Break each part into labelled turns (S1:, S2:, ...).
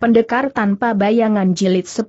S1: Pendekar tanpa bayangan jilid 10.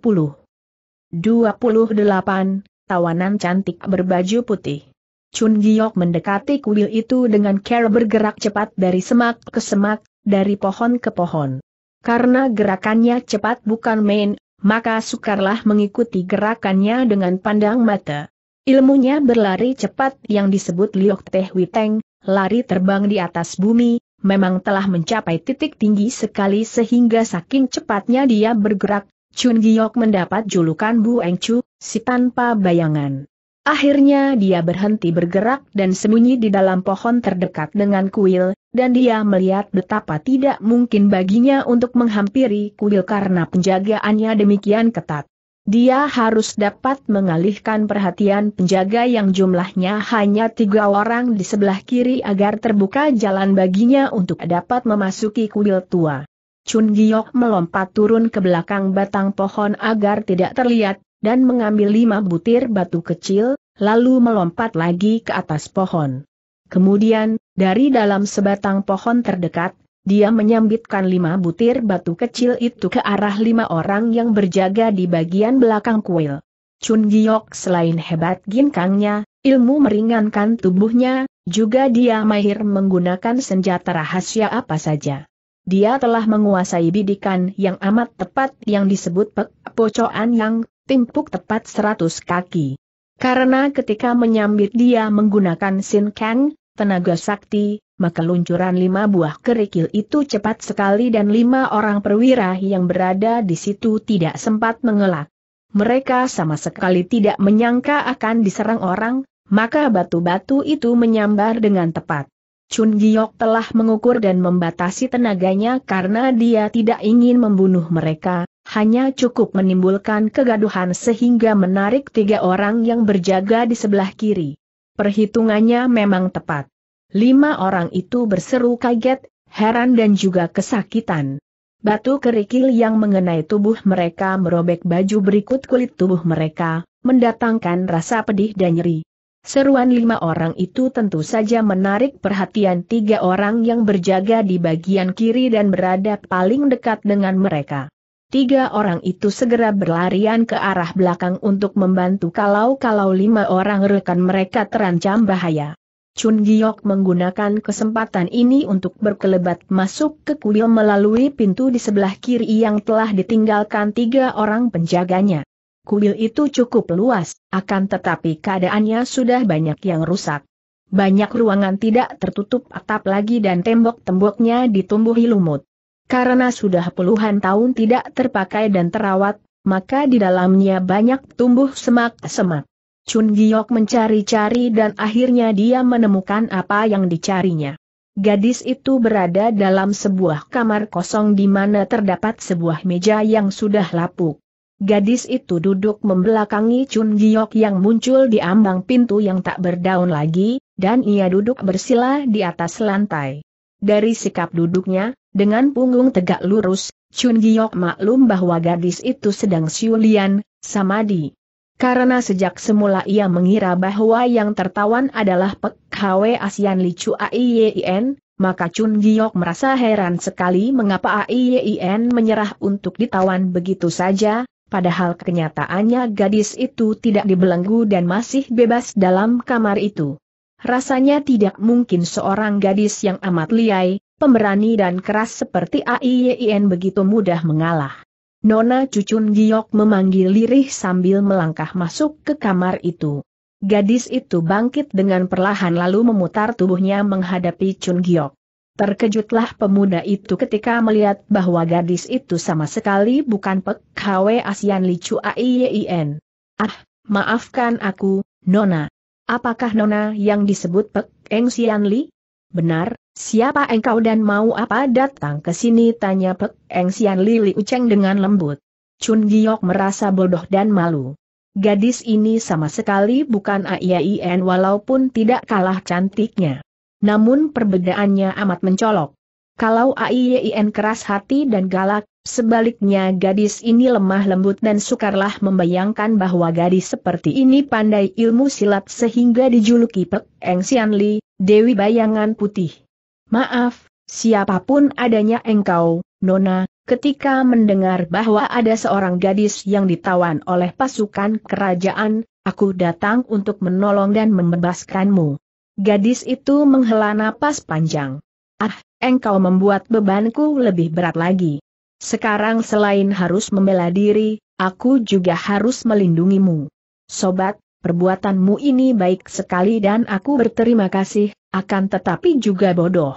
S1: 28. Tawanan cantik berbaju putih. Chun Giok mendekati kuil itu dengan cara bergerak cepat dari semak ke semak, dari pohon ke pohon. Karena gerakannya cepat bukan main, maka sukarlah mengikuti gerakannya dengan pandang mata. Ilmunya berlari cepat yang disebut Liok Teh Witeng, lari terbang di atas bumi, memang telah mencapai titik tinggi sekali sehingga saking cepatnya dia bergerak, Chun Giok mendapat julukan Bu Eng Chu, si tanpa bayangan. Akhirnya dia berhenti bergerak dan sembunyi di dalam pohon terdekat dengan kuil, dan dia melihat betapa tidak mungkin baginya untuk menghampiri kuil karena penjagaannya demikian ketat. Dia harus dapat mengalihkan perhatian penjaga yang jumlahnya hanya tiga orang di sebelah kiri agar terbuka jalan baginya untuk dapat memasuki kuil tua. Chun Giok melompat turun ke belakang batang pohon agar tidak terlihat, dan mengambil lima butir batu kecil, lalu melompat lagi ke atas pohon. Kemudian, dari dalam sebatang pohon terdekat, dia menyambitkan lima butir batu kecil itu ke arah lima orang yang berjaga di bagian belakang kuil. Chun Giok selain hebat ginkangnya, ilmu meringankan tubuhnya, juga dia mahir menggunakan senjata rahasia apa saja. Dia telah menguasai bidikan yang amat tepat yang disebut pek pocoan yang timpuk tepat seratus kaki. Karena ketika menyambit dia menggunakan sin kang, tenaga sakti, maka luncuran lima buah kerikil itu cepat sekali dan lima orang perwira yang berada di situ tidak sempat mengelak. Mereka sama sekali tidak menyangka akan diserang orang, maka batu-batu itu menyambar dengan tepat. Chun Giok telah mengukur dan membatasi tenaganya karena dia tidak ingin membunuh mereka, hanya cukup menimbulkan kegaduhan sehingga menarik tiga orang yang berjaga di sebelah kiri. Perhitungannya memang tepat. Lima orang itu berseru kaget, heran dan juga kesakitan. Batu kerikil yang mengenai tubuh mereka merobek baju berikut kulit tubuh mereka, mendatangkan rasa pedih dan nyeri. Seruan lima orang itu tentu saja menarik perhatian tiga orang yang berjaga di bagian kiri dan berada paling dekat dengan mereka. Tiga orang itu segera berlarian ke arah belakang untuk membantu kalau-kalau lima orang rekan mereka terancam bahaya. Chun Giok menggunakan kesempatan ini untuk berkelebat masuk ke kuil melalui pintu di sebelah kiri yang telah ditinggalkan tiga orang penjaganya. Kuil itu cukup luas, akan tetapi keadaannya sudah banyak yang rusak. Banyak ruangan tidak tertutup atap lagi dan tembok-temboknya ditumbuhi lumut. Karena sudah puluhan tahun tidak terpakai dan terawat, maka di dalamnya banyak tumbuh semak-semak. Chun Giok mencari-cari dan akhirnya dia menemukan apa yang dicarinya. Gadis itu berada dalam sebuah kamar kosong di mana terdapat sebuah meja yang sudah lapuk. Gadis itu duduk membelakangi Chun Giok yang muncul di ambang pintu yang tak berdaun lagi, dan ia duduk bersila di atas lantai. Dari sikap duduknya, dengan punggung tegak lurus, Chun Giok maklum bahwa gadis itu sedang siulian, samadi. Karena sejak semula ia mengira bahwa yang tertawan adalah Pek Hwe Asian Licu AIYIN, maka Chun Giok merasa heran sekali mengapa AIYIN menyerah untuk ditawan begitu saja, padahal kenyataannya gadis itu tidak dibelenggu dan masih bebas dalam kamar itu. Rasanya tidak mungkin seorang gadis yang amat liai, pemberani dan keras seperti AIYIN begitu mudah mengalah. Nona Cucun Giok memanggil lirih sambil melangkah masuk ke kamar itu. Gadis itu bangkit dengan perlahan lalu memutar tubuhnya menghadapi Cun Giok. Terkejutlah pemuda itu ketika melihat bahwa gadis itu sama sekali bukan Pek HW Asian Li Chu Ah, maafkan aku, Nona. Apakah Nona yang disebut Pek Eng Sian Li? Benar, Siapa engkau dan mau apa datang ke sini? Tanya Pek Eng Sian Lili Uceng dengan lembut. Chun Giok merasa bodoh dan malu. Gadis ini sama sekali bukan AIAIN walaupun tidak kalah cantiknya. Namun perbedaannya amat mencolok. Kalau AIAIN keras hati dan galak, sebaliknya gadis ini lemah lembut dan sukarlah membayangkan bahwa gadis seperti ini pandai ilmu silat sehingga dijuluki Pek Eng Sian Li, Dewi Bayangan Putih. Maaf, siapapun adanya engkau, Nona, ketika mendengar bahwa ada seorang gadis yang ditawan oleh pasukan kerajaan, aku datang untuk menolong dan membebaskanmu. Gadis itu menghela napas panjang. Ah, engkau membuat bebanku lebih berat lagi. Sekarang selain harus membela diri, aku juga harus melindungimu. Sobat, perbuatanmu ini baik sekali dan aku berterima kasih, akan tetapi juga bodoh.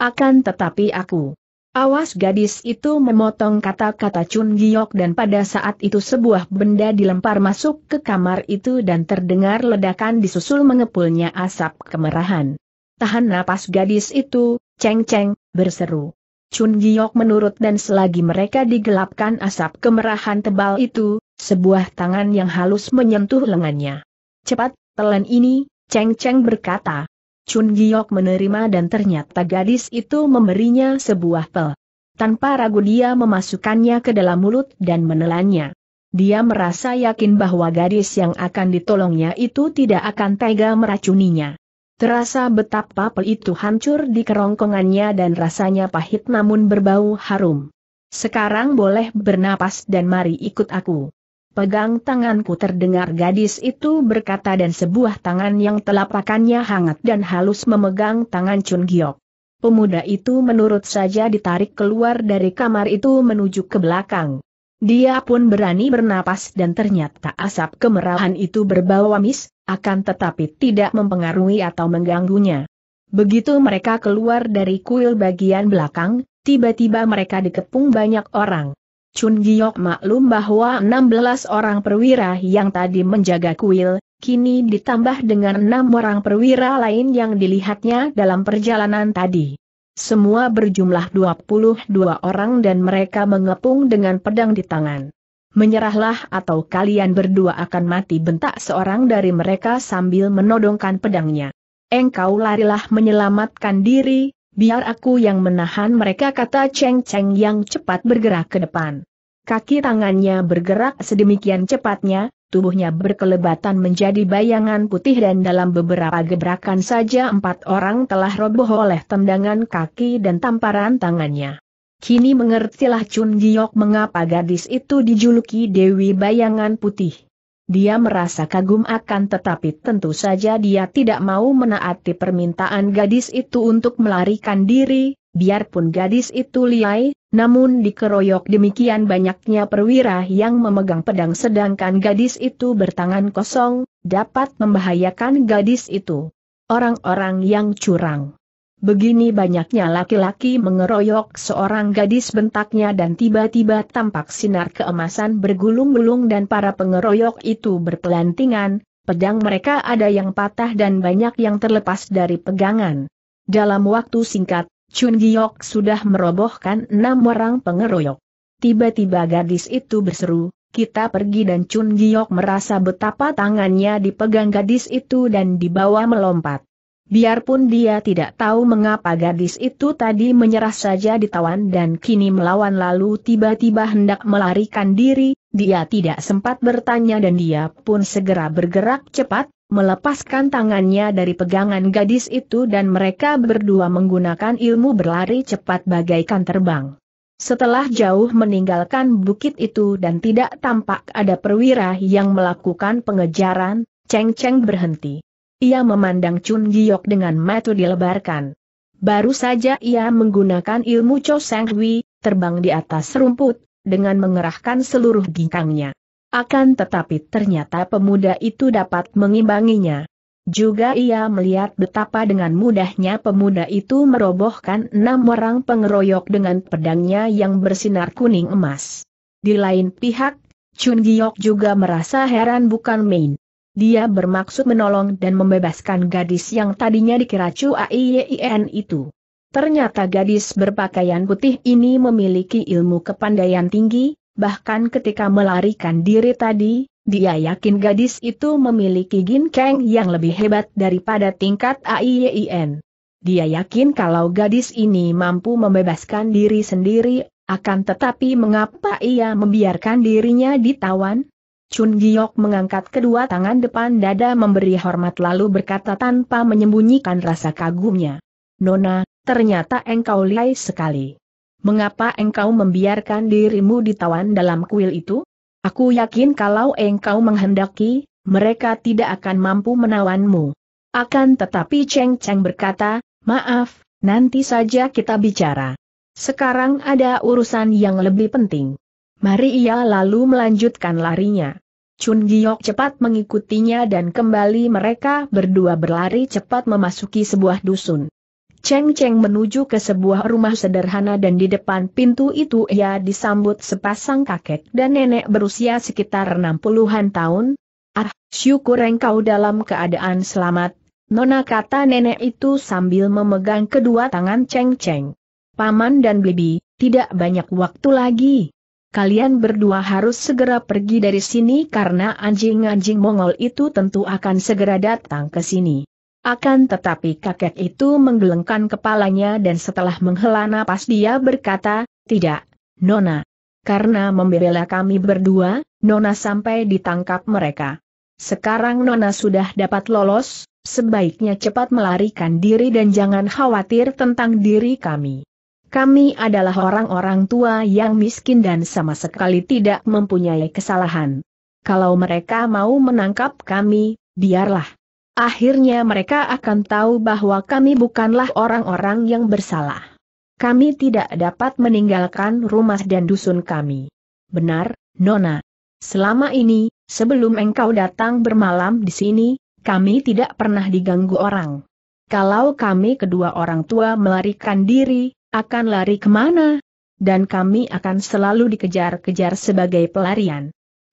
S1: Akan tetapi aku. Awas gadis itu memotong kata-kata Chun Giok dan pada saat itu sebuah benda dilempar masuk ke kamar itu dan terdengar ledakan disusul mengepulnya asap kemerahan. Tahan napas gadis itu, ceng-ceng, berseru. Chun Giok menurut dan selagi mereka digelapkan asap kemerahan tebal itu, sebuah tangan yang halus menyentuh lengannya. Cepat, telan ini, ceng-ceng berkata. Chun Giok menerima dan ternyata gadis itu memberinya sebuah pel. Tanpa ragu dia memasukkannya ke dalam mulut dan menelannya. Dia merasa yakin bahwa gadis yang akan ditolongnya itu tidak akan tega meracuninya. Terasa betapa pel itu hancur di kerongkongannya dan rasanya pahit namun berbau harum. Sekarang boleh bernapas dan mari ikut aku. Pegang tanganku terdengar gadis itu berkata dan sebuah tangan yang telapakannya hangat dan halus memegang tangan Chun Giok. Pemuda itu menurut saja ditarik keluar dari kamar itu menuju ke belakang. Dia pun berani bernapas dan ternyata asap kemerahan itu berbau amis, akan tetapi tidak mempengaruhi atau mengganggunya. Begitu mereka keluar dari kuil bagian belakang, tiba-tiba mereka dikepung banyak orang. Chun Giok maklum bahwa 16 orang perwira yang tadi menjaga kuil, kini ditambah dengan enam orang perwira lain yang dilihatnya dalam perjalanan tadi. Semua berjumlah 22 orang dan mereka mengepung dengan pedang di tangan. Menyerahlah atau kalian berdua akan mati bentak seorang dari mereka sambil menodongkan pedangnya. Engkau larilah menyelamatkan diri, Biar aku yang menahan mereka kata Cheng Cheng yang cepat bergerak ke depan. Kaki tangannya bergerak sedemikian cepatnya, tubuhnya berkelebatan menjadi bayangan putih dan dalam beberapa gebrakan saja empat orang telah roboh oleh tendangan kaki dan tamparan tangannya. Kini mengertilah Chun Giok mengapa gadis itu dijuluki Dewi Bayangan Putih. Dia merasa kagum akan tetapi tentu saja dia tidak mau menaati permintaan gadis itu untuk melarikan diri, biarpun gadis itu liai, namun dikeroyok demikian banyaknya perwira yang memegang pedang sedangkan gadis itu bertangan kosong, dapat membahayakan gadis itu. Orang-orang yang curang Begini banyaknya laki-laki mengeroyok seorang gadis bentaknya dan tiba-tiba tampak sinar keemasan bergulung-gulung dan para pengeroyok itu berpelantingan, pedang mereka ada yang patah dan banyak yang terlepas dari pegangan. Dalam waktu singkat, Chun Giok sudah merobohkan enam orang pengeroyok. Tiba-tiba gadis itu berseru, kita pergi dan Chun Giok merasa betapa tangannya dipegang gadis itu dan dibawa melompat. Biarpun dia tidak tahu mengapa gadis itu tadi menyerah saja ditawan dan kini melawan lalu tiba-tiba hendak melarikan diri, dia tidak sempat bertanya dan dia pun segera bergerak cepat, melepaskan tangannya dari pegangan gadis itu dan mereka berdua menggunakan ilmu berlari cepat bagaikan terbang. Setelah jauh meninggalkan bukit itu dan tidak tampak ada perwira yang melakukan pengejaran, Cheng Cheng berhenti. Ia memandang Chun Giok dengan mata dilebarkan. Baru saja ia menggunakan ilmu Cho Sang Hui, terbang di atas rumput, dengan mengerahkan seluruh ginkangnya. Akan tetapi ternyata pemuda itu dapat mengimbanginya. Juga ia melihat betapa dengan mudahnya pemuda itu merobohkan enam orang pengeroyok dengan pedangnya yang bersinar kuning emas. Di lain pihak, Chun Giok juga merasa heran bukan main. Dia bermaksud menolong dan membebaskan gadis yang tadinya dikira AIEIN itu. Ternyata gadis berpakaian putih ini memiliki ilmu kepandaian tinggi, bahkan ketika melarikan diri tadi, dia yakin gadis itu memiliki ginkeng yang lebih hebat daripada tingkat AIYIN. Dia yakin kalau gadis ini mampu membebaskan diri sendiri, akan tetapi mengapa ia membiarkan dirinya ditawan? Chun Giok mengangkat kedua tangan depan dada memberi hormat lalu berkata tanpa menyembunyikan rasa kagumnya. Nona, ternyata engkau lihai sekali. Mengapa engkau membiarkan dirimu ditawan dalam kuil itu? Aku yakin kalau engkau menghendaki, mereka tidak akan mampu menawanmu. Akan tetapi Cheng Cheng berkata, maaf, nanti saja kita bicara. Sekarang ada urusan yang lebih penting. Mari ia lalu melanjutkan larinya. Chun Giok cepat mengikutinya dan kembali mereka berdua berlari cepat memasuki sebuah dusun. Cheng Cheng menuju ke sebuah rumah sederhana dan di depan pintu itu ia disambut sepasang kakek dan nenek berusia sekitar 60-an tahun. Ah, syukur engkau dalam keadaan selamat, Nona kata nenek itu sambil memegang kedua tangan Cheng Cheng. Paman dan Bibi, tidak banyak waktu lagi kalian berdua harus segera pergi dari sini karena anjing-anjing Mongol itu tentu akan segera datang ke sini. Akan tetapi kakek itu menggelengkan kepalanya dan setelah menghela napas dia berkata, tidak, Nona. Karena membela kami berdua, Nona sampai ditangkap mereka. Sekarang Nona sudah dapat lolos, sebaiknya cepat melarikan diri dan jangan khawatir tentang diri kami. Kami adalah orang-orang tua yang miskin dan sama sekali tidak mempunyai kesalahan. Kalau mereka mau menangkap kami, biarlah. Akhirnya mereka akan tahu bahwa kami bukanlah orang-orang yang bersalah. Kami tidak dapat meninggalkan rumah dan dusun kami. Benar, Nona. Selama ini, sebelum engkau datang bermalam di sini, kami tidak pernah diganggu orang. Kalau kami kedua orang tua melarikan diri, akan lari kemana? Dan kami akan selalu dikejar-kejar sebagai pelarian.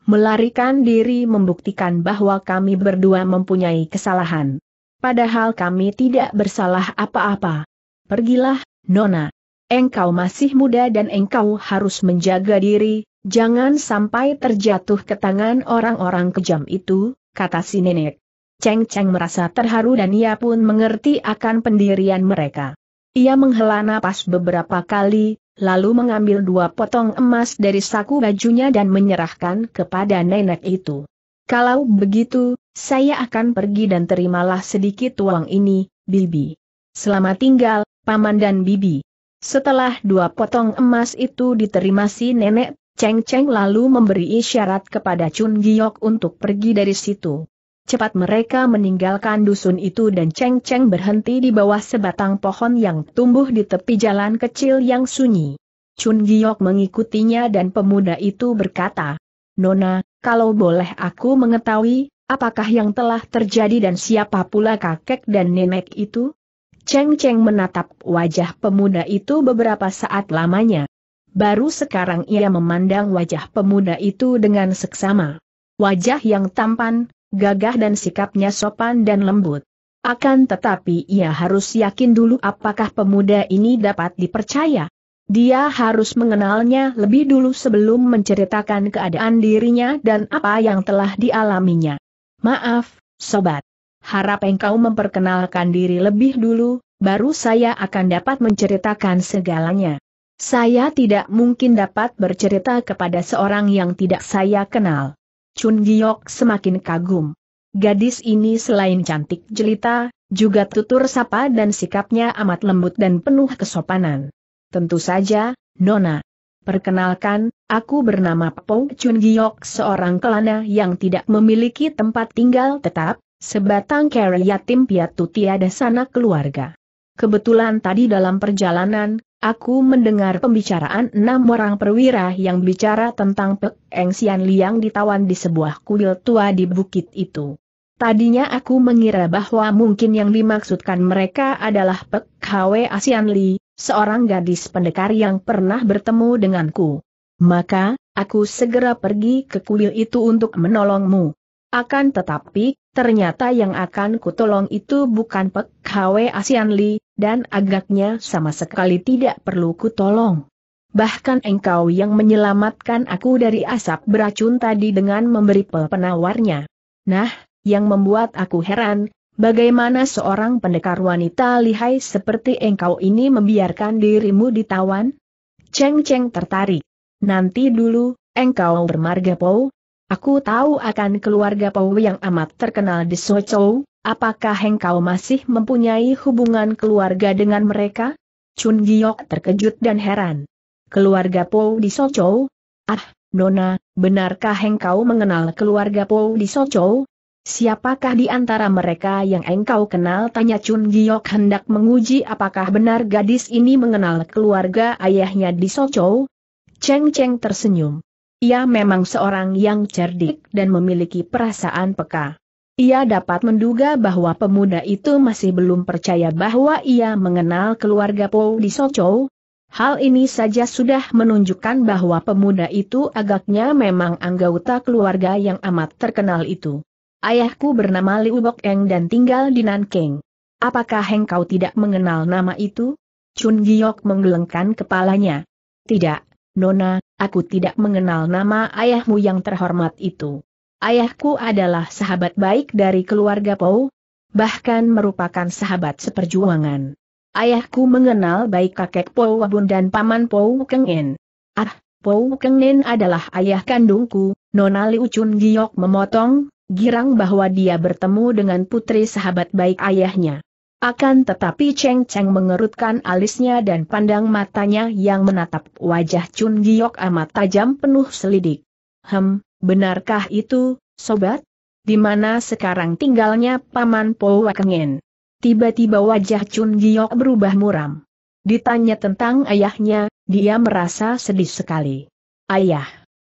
S1: Melarikan diri membuktikan bahwa kami berdua mempunyai kesalahan. Padahal kami tidak bersalah apa-apa. Pergilah, Nona. Engkau masih muda dan engkau harus menjaga diri, jangan sampai terjatuh ke tangan orang-orang kejam itu, kata si nenek. Cheng Cheng merasa terharu dan ia pun mengerti akan pendirian mereka. Ia menghela napas beberapa kali, lalu mengambil dua potong emas dari saku bajunya dan menyerahkan kepada nenek itu. Kalau begitu, saya akan pergi dan terimalah sedikit uang ini, Bibi. Selamat tinggal, Paman dan Bibi. Setelah dua potong emas itu diterima si nenek, Cheng Cheng lalu memberi isyarat kepada Chun Giok untuk pergi dari situ cepat mereka meninggalkan dusun itu dan Cheng Cheng berhenti di bawah sebatang pohon yang tumbuh di tepi jalan kecil yang sunyi. Chun Giok mengikutinya dan pemuda itu berkata, Nona, kalau boleh aku mengetahui, apakah yang telah terjadi dan siapa pula kakek dan nenek itu? Cheng Cheng menatap wajah pemuda itu beberapa saat lamanya. Baru sekarang ia memandang wajah pemuda itu dengan seksama. Wajah yang tampan, gagah dan sikapnya sopan dan lembut. Akan tetapi ia harus yakin dulu apakah pemuda ini dapat dipercaya. Dia harus mengenalnya lebih dulu sebelum menceritakan keadaan dirinya dan apa yang telah dialaminya. Maaf, sobat. Harap engkau memperkenalkan diri lebih dulu, baru saya akan dapat menceritakan segalanya. Saya tidak mungkin dapat bercerita kepada seorang yang tidak saya kenal. Chun Giok semakin kagum. Gadis ini selain cantik jelita, juga tutur sapa dan sikapnya amat lembut dan penuh kesopanan. Tentu saja, Nona. Perkenalkan, aku bernama Pong Chun Giok seorang kelana yang tidak memiliki tempat tinggal tetap, sebatang kera yatim piatu tiada sana keluarga. Kebetulan tadi dalam perjalanan, Aku mendengar pembicaraan enam orang perwira yang bicara tentang Peng Eng Sian Liang ditawan di sebuah kuil tua di bukit itu. Tadinya aku mengira bahwa mungkin yang dimaksudkan mereka adalah Pek Hwe Asian Li, seorang gadis pendekar yang pernah bertemu denganku. Maka, aku segera pergi ke kuil itu untuk menolongmu. Akan tetapi, ternyata yang akan kutolong itu bukan Pek Hwe Asian Li, dan agaknya sama sekali tidak perlu kutolong. Bahkan engkau yang menyelamatkan aku dari asap beracun tadi dengan memberi pel penawarnya. Nah, yang membuat aku heran, bagaimana seorang pendekar wanita lihai seperti engkau ini membiarkan dirimu ditawan? Ceng Ceng tertarik. Nanti dulu, engkau bermarga Pau. Aku tahu akan keluarga Pau yang amat terkenal di Sochou, apakah engkau masih mempunyai hubungan keluarga dengan mereka? Chun Giok terkejut dan heran. Keluarga Po di Sochow? Ah, Nona, benarkah engkau mengenal keluarga Po di Sochow? Siapakah di antara mereka yang engkau kenal? Tanya Chun Giok hendak menguji apakah benar gadis ini mengenal keluarga ayahnya di Sochow. Cheng Cheng tersenyum. Ia memang seorang yang cerdik dan memiliki perasaan peka. Ia dapat menduga bahwa pemuda itu masih belum percaya bahwa ia mengenal keluarga Po di Socho. Hal ini saja sudah menunjukkan bahwa pemuda itu agaknya memang anggota keluarga yang amat terkenal itu. Ayahku bernama Liu Bok dan tinggal di Nanking. Apakah engkau tidak mengenal nama itu? Chun Giok menggelengkan kepalanya. Tidak, Nona, aku tidak mengenal nama ayahmu yang terhormat itu. Ayahku adalah sahabat baik dari keluarga Pau, bahkan merupakan sahabat seperjuangan. Ayahku mengenal baik kakek Pau Wabun dan paman Pau Kengen. Ah, Pau Kengen adalah ayah kandungku, Nona Liu Chun Giok memotong, girang bahwa dia bertemu dengan putri sahabat baik ayahnya. Akan tetapi Cheng Cheng mengerutkan alisnya dan pandang matanya yang menatap wajah Chun Giok amat tajam penuh selidik. Hem, Benarkah itu, sobat? Di mana sekarang tinggalnya Paman Po Wakengen? Tiba-tiba wajah Chun Giok berubah muram. Ditanya tentang ayahnya, dia merasa sedih sekali. Ayah.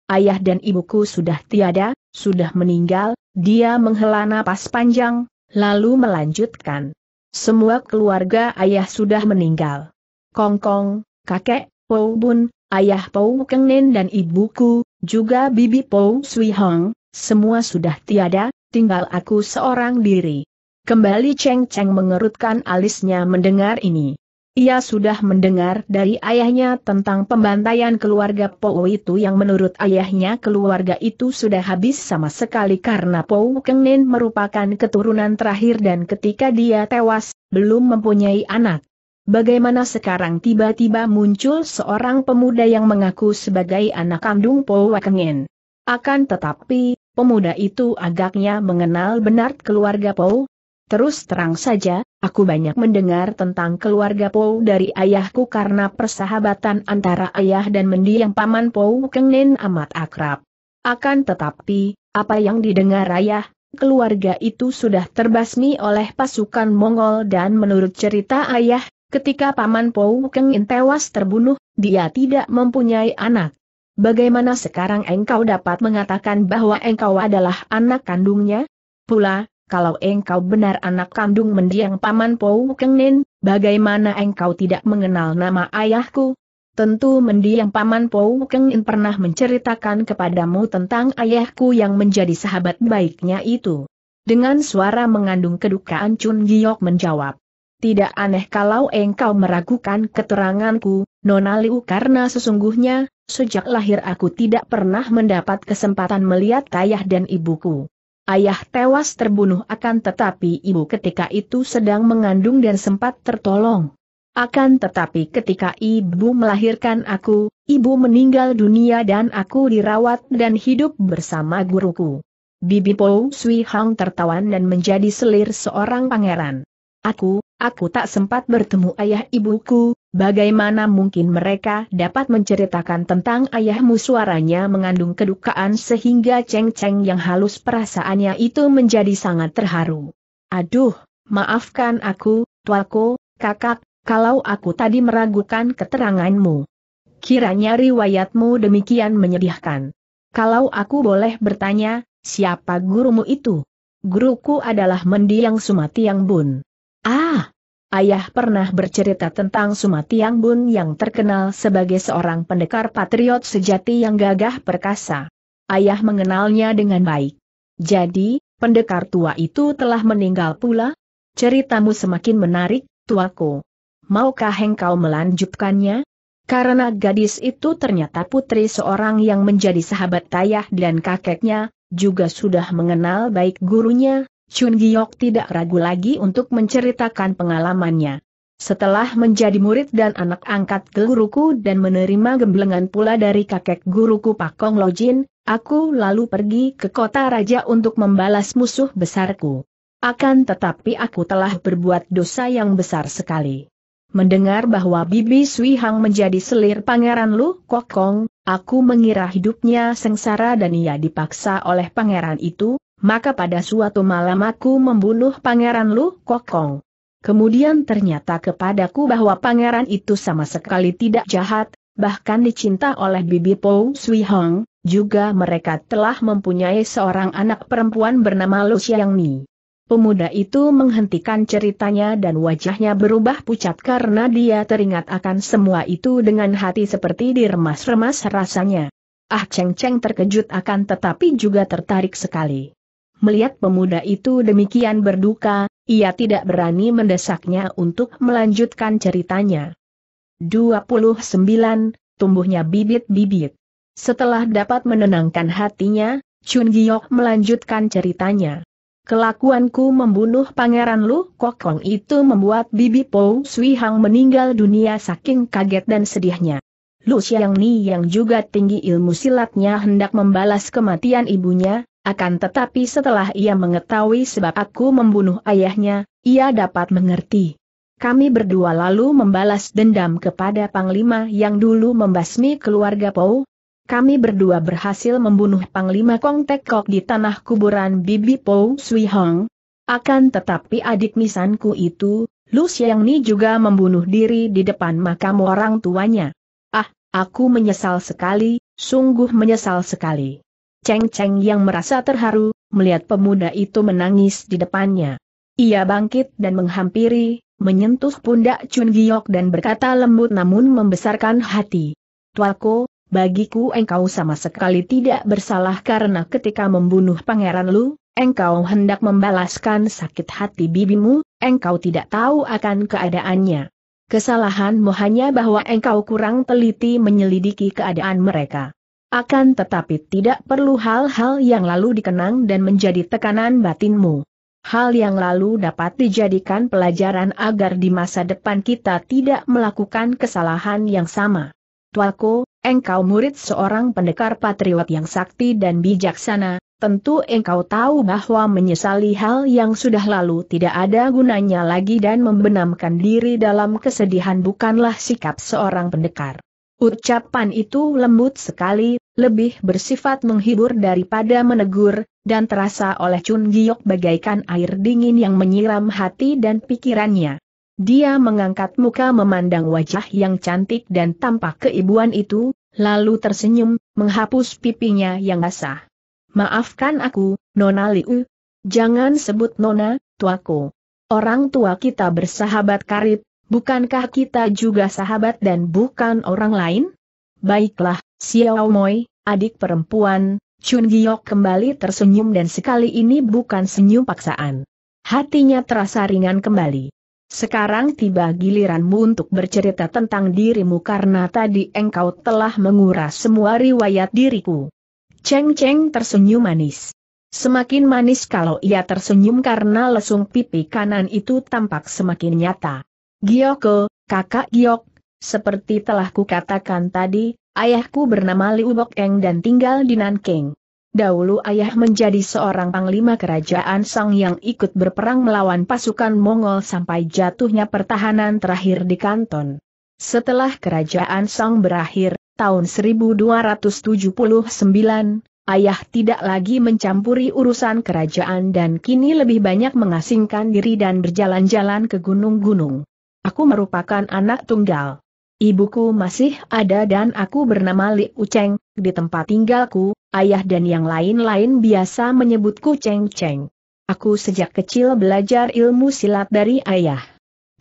S1: Ayah dan ibuku sudah tiada, sudah meninggal, dia menghela napas panjang, lalu melanjutkan. Semua keluarga ayah sudah meninggal. Kongkong, kakek, Po Bun, ayah Pou Keng Nen dan ibuku, juga bibi Pou Sui Hong, semua sudah tiada, tinggal aku seorang diri. Kembali Cheng Cheng mengerutkan alisnya mendengar ini. Ia sudah mendengar dari ayahnya tentang pembantaian keluarga Pou itu yang menurut ayahnya keluarga itu sudah habis sama sekali karena Pou Kengnen merupakan keturunan terakhir dan ketika dia tewas, belum mempunyai anak. Bagaimana sekarang tiba-tiba muncul seorang pemuda yang mengaku sebagai anak kandung Po Wakengen? Akan tetapi, pemuda itu agaknya mengenal benar keluarga Po. Terus terang saja, aku banyak mendengar tentang keluarga Po dari ayahku karena persahabatan antara ayah dan mendiang paman Po Wakengen amat akrab. Akan tetapi, apa yang didengar ayah, keluarga itu sudah terbasmi oleh pasukan Mongol dan menurut cerita ayah, Ketika Paman Pou Keng tewas terbunuh, dia tidak mempunyai anak. Bagaimana sekarang engkau dapat mengatakan bahwa engkau adalah anak kandungnya? Pula, kalau engkau benar anak kandung mendiang Paman Pou Kengnin, bagaimana engkau tidak mengenal nama ayahku? Tentu mendiang Paman Pou Kengnin pernah menceritakan kepadamu tentang ayahku yang menjadi sahabat baiknya itu. Dengan suara mengandung kedukaan Chun Giok menjawab. Tidak aneh kalau engkau meragukan keteranganku, Nona Liu karena sesungguhnya, sejak lahir aku tidak pernah mendapat kesempatan melihat ayah dan ibuku. Ayah tewas terbunuh akan tetapi ibu ketika itu sedang mengandung dan sempat tertolong. Akan tetapi ketika ibu melahirkan aku, ibu meninggal dunia dan aku dirawat dan hidup bersama guruku. Bibi Po Sui Hang tertawan dan menjadi selir seorang pangeran. Aku, Aku tak sempat bertemu ayah ibuku, bagaimana mungkin mereka dapat menceritakan tentang ayahmu suaranya mengandung kedukaan sehingga ceng-ceng yang halus perasaannya itu menjadi sangat terharu. Aduh, maafkan aku, tuaku, kakak, kalau aku tadi meragukan keteranganmu. Kiranya riwayatmu demikian menyedihkan. Kalau aku boleh bertanya, siapa gurumu itu? Guruku adalah mendiang sumati yang Bun. Ah! Ayah pernah bercerita tentang Sumatiang Bun yang terkenal sebagai seorang pendekar patriot sejati yang gagah perkasa. Ayah mengenalnya dengan baik. Jadi, pendekar tua itu telah meninggal pula? Ceritamu semakin menarik, tuaku. Maukah engkau melanjutkannya? Karena gadis itu ternyata putri seorang yang menjadi sahabat ayah dan kakeknya, juga sudah mengenal baik gurunya, Chun Giok tidak ragu lagi untuk menceritakan pengalamannya. Setelah menjadi murid dan anak angkat guruku dan menerima gemblengan pula dari kakek guruku Pak Kong Lojin, aku lalu pergi ke kota raja untuk membalas musuh besarku. Akan tetapi aku telah berbuat dosa yang besar sekali. Mendengar bahwa Bibi Sui Hang menjadi selir pangeran Lu Kokong, aku mengira hidupnya sengsara dan ia dipaksa oleh pangeran itu, maka pada suatu malam aku membunuh Pangeran Lu Kokong. Kemudian ternyata kepadaku bahwa pangeran itu sama sekali tidak jahat, bahkan dicinta oleh bibi Pou Sui Hong, juga mereka telah mempunyai seorang anak perempuan bernama Lu Xiang Ni. Pemuda itu menghentikan ceritanya dan wajahnya berubah pucat karena dia teringat akan semua itu dengan hati seperti diremas-remas rasanya. Ah Cheng Cheng terkejut akan tetapi juga tertarik sekali. Melihat pemuda itu demikian berduka, ia tidak berani mendesaknya untuk melanjutkan ceritanya. 29. Tumbuhnya bibit-bibit. Setelah dapat menenangkan hatinya, Chun Giok melanjutkan ceritanya. Kelakuanku membunuh Pangeran Lu Kokong itu membuat Bibi Pou Sui Hang meninggal dunia saking kaget dan sedihnya. Lu Xiang Ni yang juga tinggi ilmu silatnya hendak membalas kematian ibunya, akan tetapi setelah ia mengetahui sebab aku membunuh ayahnya, ia dapat mengerti. Kami berdua lalu membalas dendam kepada Panglima yang dulu membasmi keluarga Pou. Kami berdua berhasil membunuh Panglima Kong Tek Kok di tanah kuburan Bibi Pou Sui Hong. Akan tetapi adik misanku itu, Lu Xiang Ni juga membunuh diri di depan makam orang tuanya. Aku menyesal sekali, sungguh menyesal sekali. Cheng Cheng yang merasa terharu, melihat pemuda itu menangis di depannya. Ia bangkit dan menghampiri, menyentuh pundak Chun Giok dan berkata lembut namun membesarkan hati. Tuaku, bagiku engkau sama sekali tidak bersalah karena ketika membunuh pangeran Lu, engkau hendak membalaskan sakit hati bibimu, engkau tidak tahu akan keadaannya. Kesalahanmu hanya bahwa engkau kurang teliti menyelidiki keadaan mereka. Akan tetapi tidak perlu hal-hal yang lalu dikenang dan menjadi tekanan batinmu. Hal yang lalu dapat dijadikan pelajaran agar di masa depan kita tidak melakukan kesalahan yang sama. Tualko, engkau murid seorang pendekar patriot yang sakti dan bijaksana, Tentu engkau tahu bahwa menyesali hal yang sudah lalu tidak ada gunanya lagi dan membenamkan diri dalam kesedihan bukanlah sikap seorang pendekar. Ucapan itu lembut sekali, lebih bersifat menghibur daripada menegur, dan terasa oleh Chun Giok bagaikan air dingin yang menyiram hati dan pikirannya. Dia mengangkat muka memandang wajah yang cantik dan tampak keibuan itu, lalu tersenyum, menghapus pipinya yang basah. Maafkan aku, Nona Liu. Jangan sebut Nona, tuaku. Orang tua kita bersahabat karib, bukankah kita juga sahabat dan bukan orang lain? Baiklah, Xiao Moi, adik perempuan, Chun Giok kembali tersenyum dan sekali ini bukan senyum paksaan. Hatinya terasa ringan kembali. Sekarang tiba giliranmu untuk bercerita tentang dirimu karena tadi engkau telah menguras semua riwayat diriku. Cheng Cheng tersenyum manis. Semakin manis kalau ia tersenyum karena lesung pipi kanan itu tampak semakin nyata. Gioko, eh, kakak Giok, seperti telah kukatakan tadi, ayahku bernama Liu Bok dan tinggal di Nanking. Dahulu ayah menjadi seorang panglima kerajaan Song yang ikut berperang melawan pasukan Mongol sampai jatuhnya pertahanan terakhir di Kanton. Setelah kerajaan Song berakhir, tahun 1279, ayah tidak lagi mencampuri urusan kerajaan dan kini lebih banyak mengasingkan diri dan berjalan-jalan ke gunung-gunung. Aku merupakan anak tunggal. Ibuku masih ada dan aku bernama Li Uceng, di tempat tinggalku, ayah dan yang lain-lain biasa menyebutku Ceng Ceng. Aku sejak kecil belajar ilmu silat dari ayah.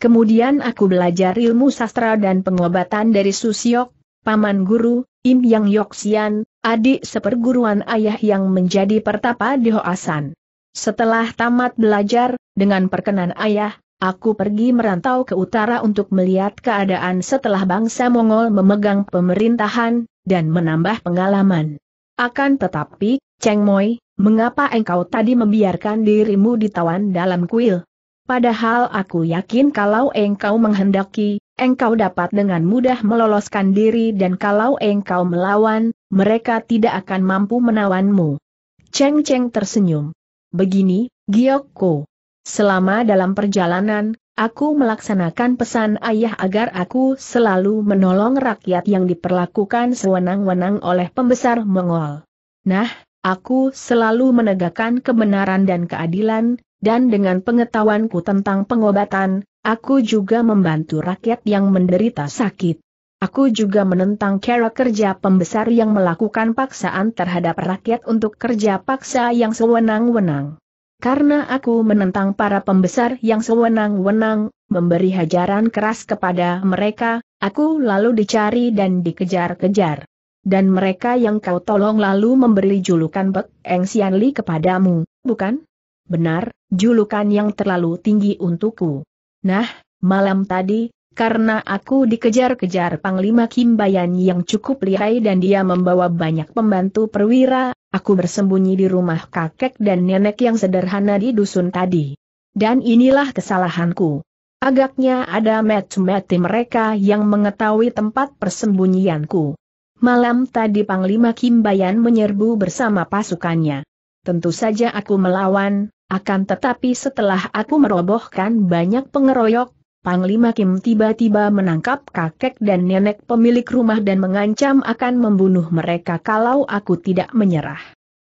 S1: Kemudian aku belajar ilmu sastra dan pengobatan dari Susiok, Paman Guru, Im Yang Yoxian, adik seperguruan ayah yang menjadi pertapa di Hoasan. Setelah tamat belajar, dengan perkenan ayah, aku pergi merantau ke utara untuk melihat keadaan setelah bangsa Mongol memegang pemerintahan, dan menambah pengalaman. Akan tetapi, Cheng Moi, mengapa engkau tadi membiarkan dirimu ditawan dalam kuil? Padahal aku yakin kalau engkau menghendaki, engkau dapat dengan mudah meloloskan diri dan kalau engkau melawan, mereka tidak akan mampu menawanmu. Cheng Cheng tersenyum. Begini, Giokko. Selama dalam perjalanan, aku melaksanakan pesan ayah agar aku selalu menolong rakyat yang diperlakukan sewenang-wenang oleh pembesar Mongol. Nah, aku selalu menegakkan kebenaran dan keadilan, dan dengan pengetahuanku tentang pengobatan, Aku juga membantu rakyat yang menderita sakit. Aku juga menentang cara kerja pembesar yang melakukan paksaan terhadap rakyat untuk kerja paksa yang sewenang-wenang. Karena aku menentang para pembesar yang sewenang-wenang, memberi hajaran keras kepada mereka, aku lalu dicari dan dikejar-kejar. Dan mereka yang kau tolong lalu memberi julukan Bek Eng Xianli kepadamu, bukan? Benar, julukan yang terlalu tinggi untukku. Nah, malam tadi, karena aku dikejar-kejar Panglima Kimbayan yang cukup lihai dan dia membawa banyak pembantu perwira, aku bersembunyi di rumah kakek dan nenek yang sederhana di dusun tadi. Dan inilah kesalahanku. Agaknya ada metu meti mereka yang mengetahui tempat persembunyianku. Malam tadi Panglima Kimbayan menyerbu bersama pasukannya. Tentu saja aku melawan, akan tetapi setelah aku merobohkan banyak pengeroyok, Panglima Kim tiba-tiba menangkap kakek dan nenek pemilik rumah dan mengancam akan membunuh mereka kalau aku tidak menyerah.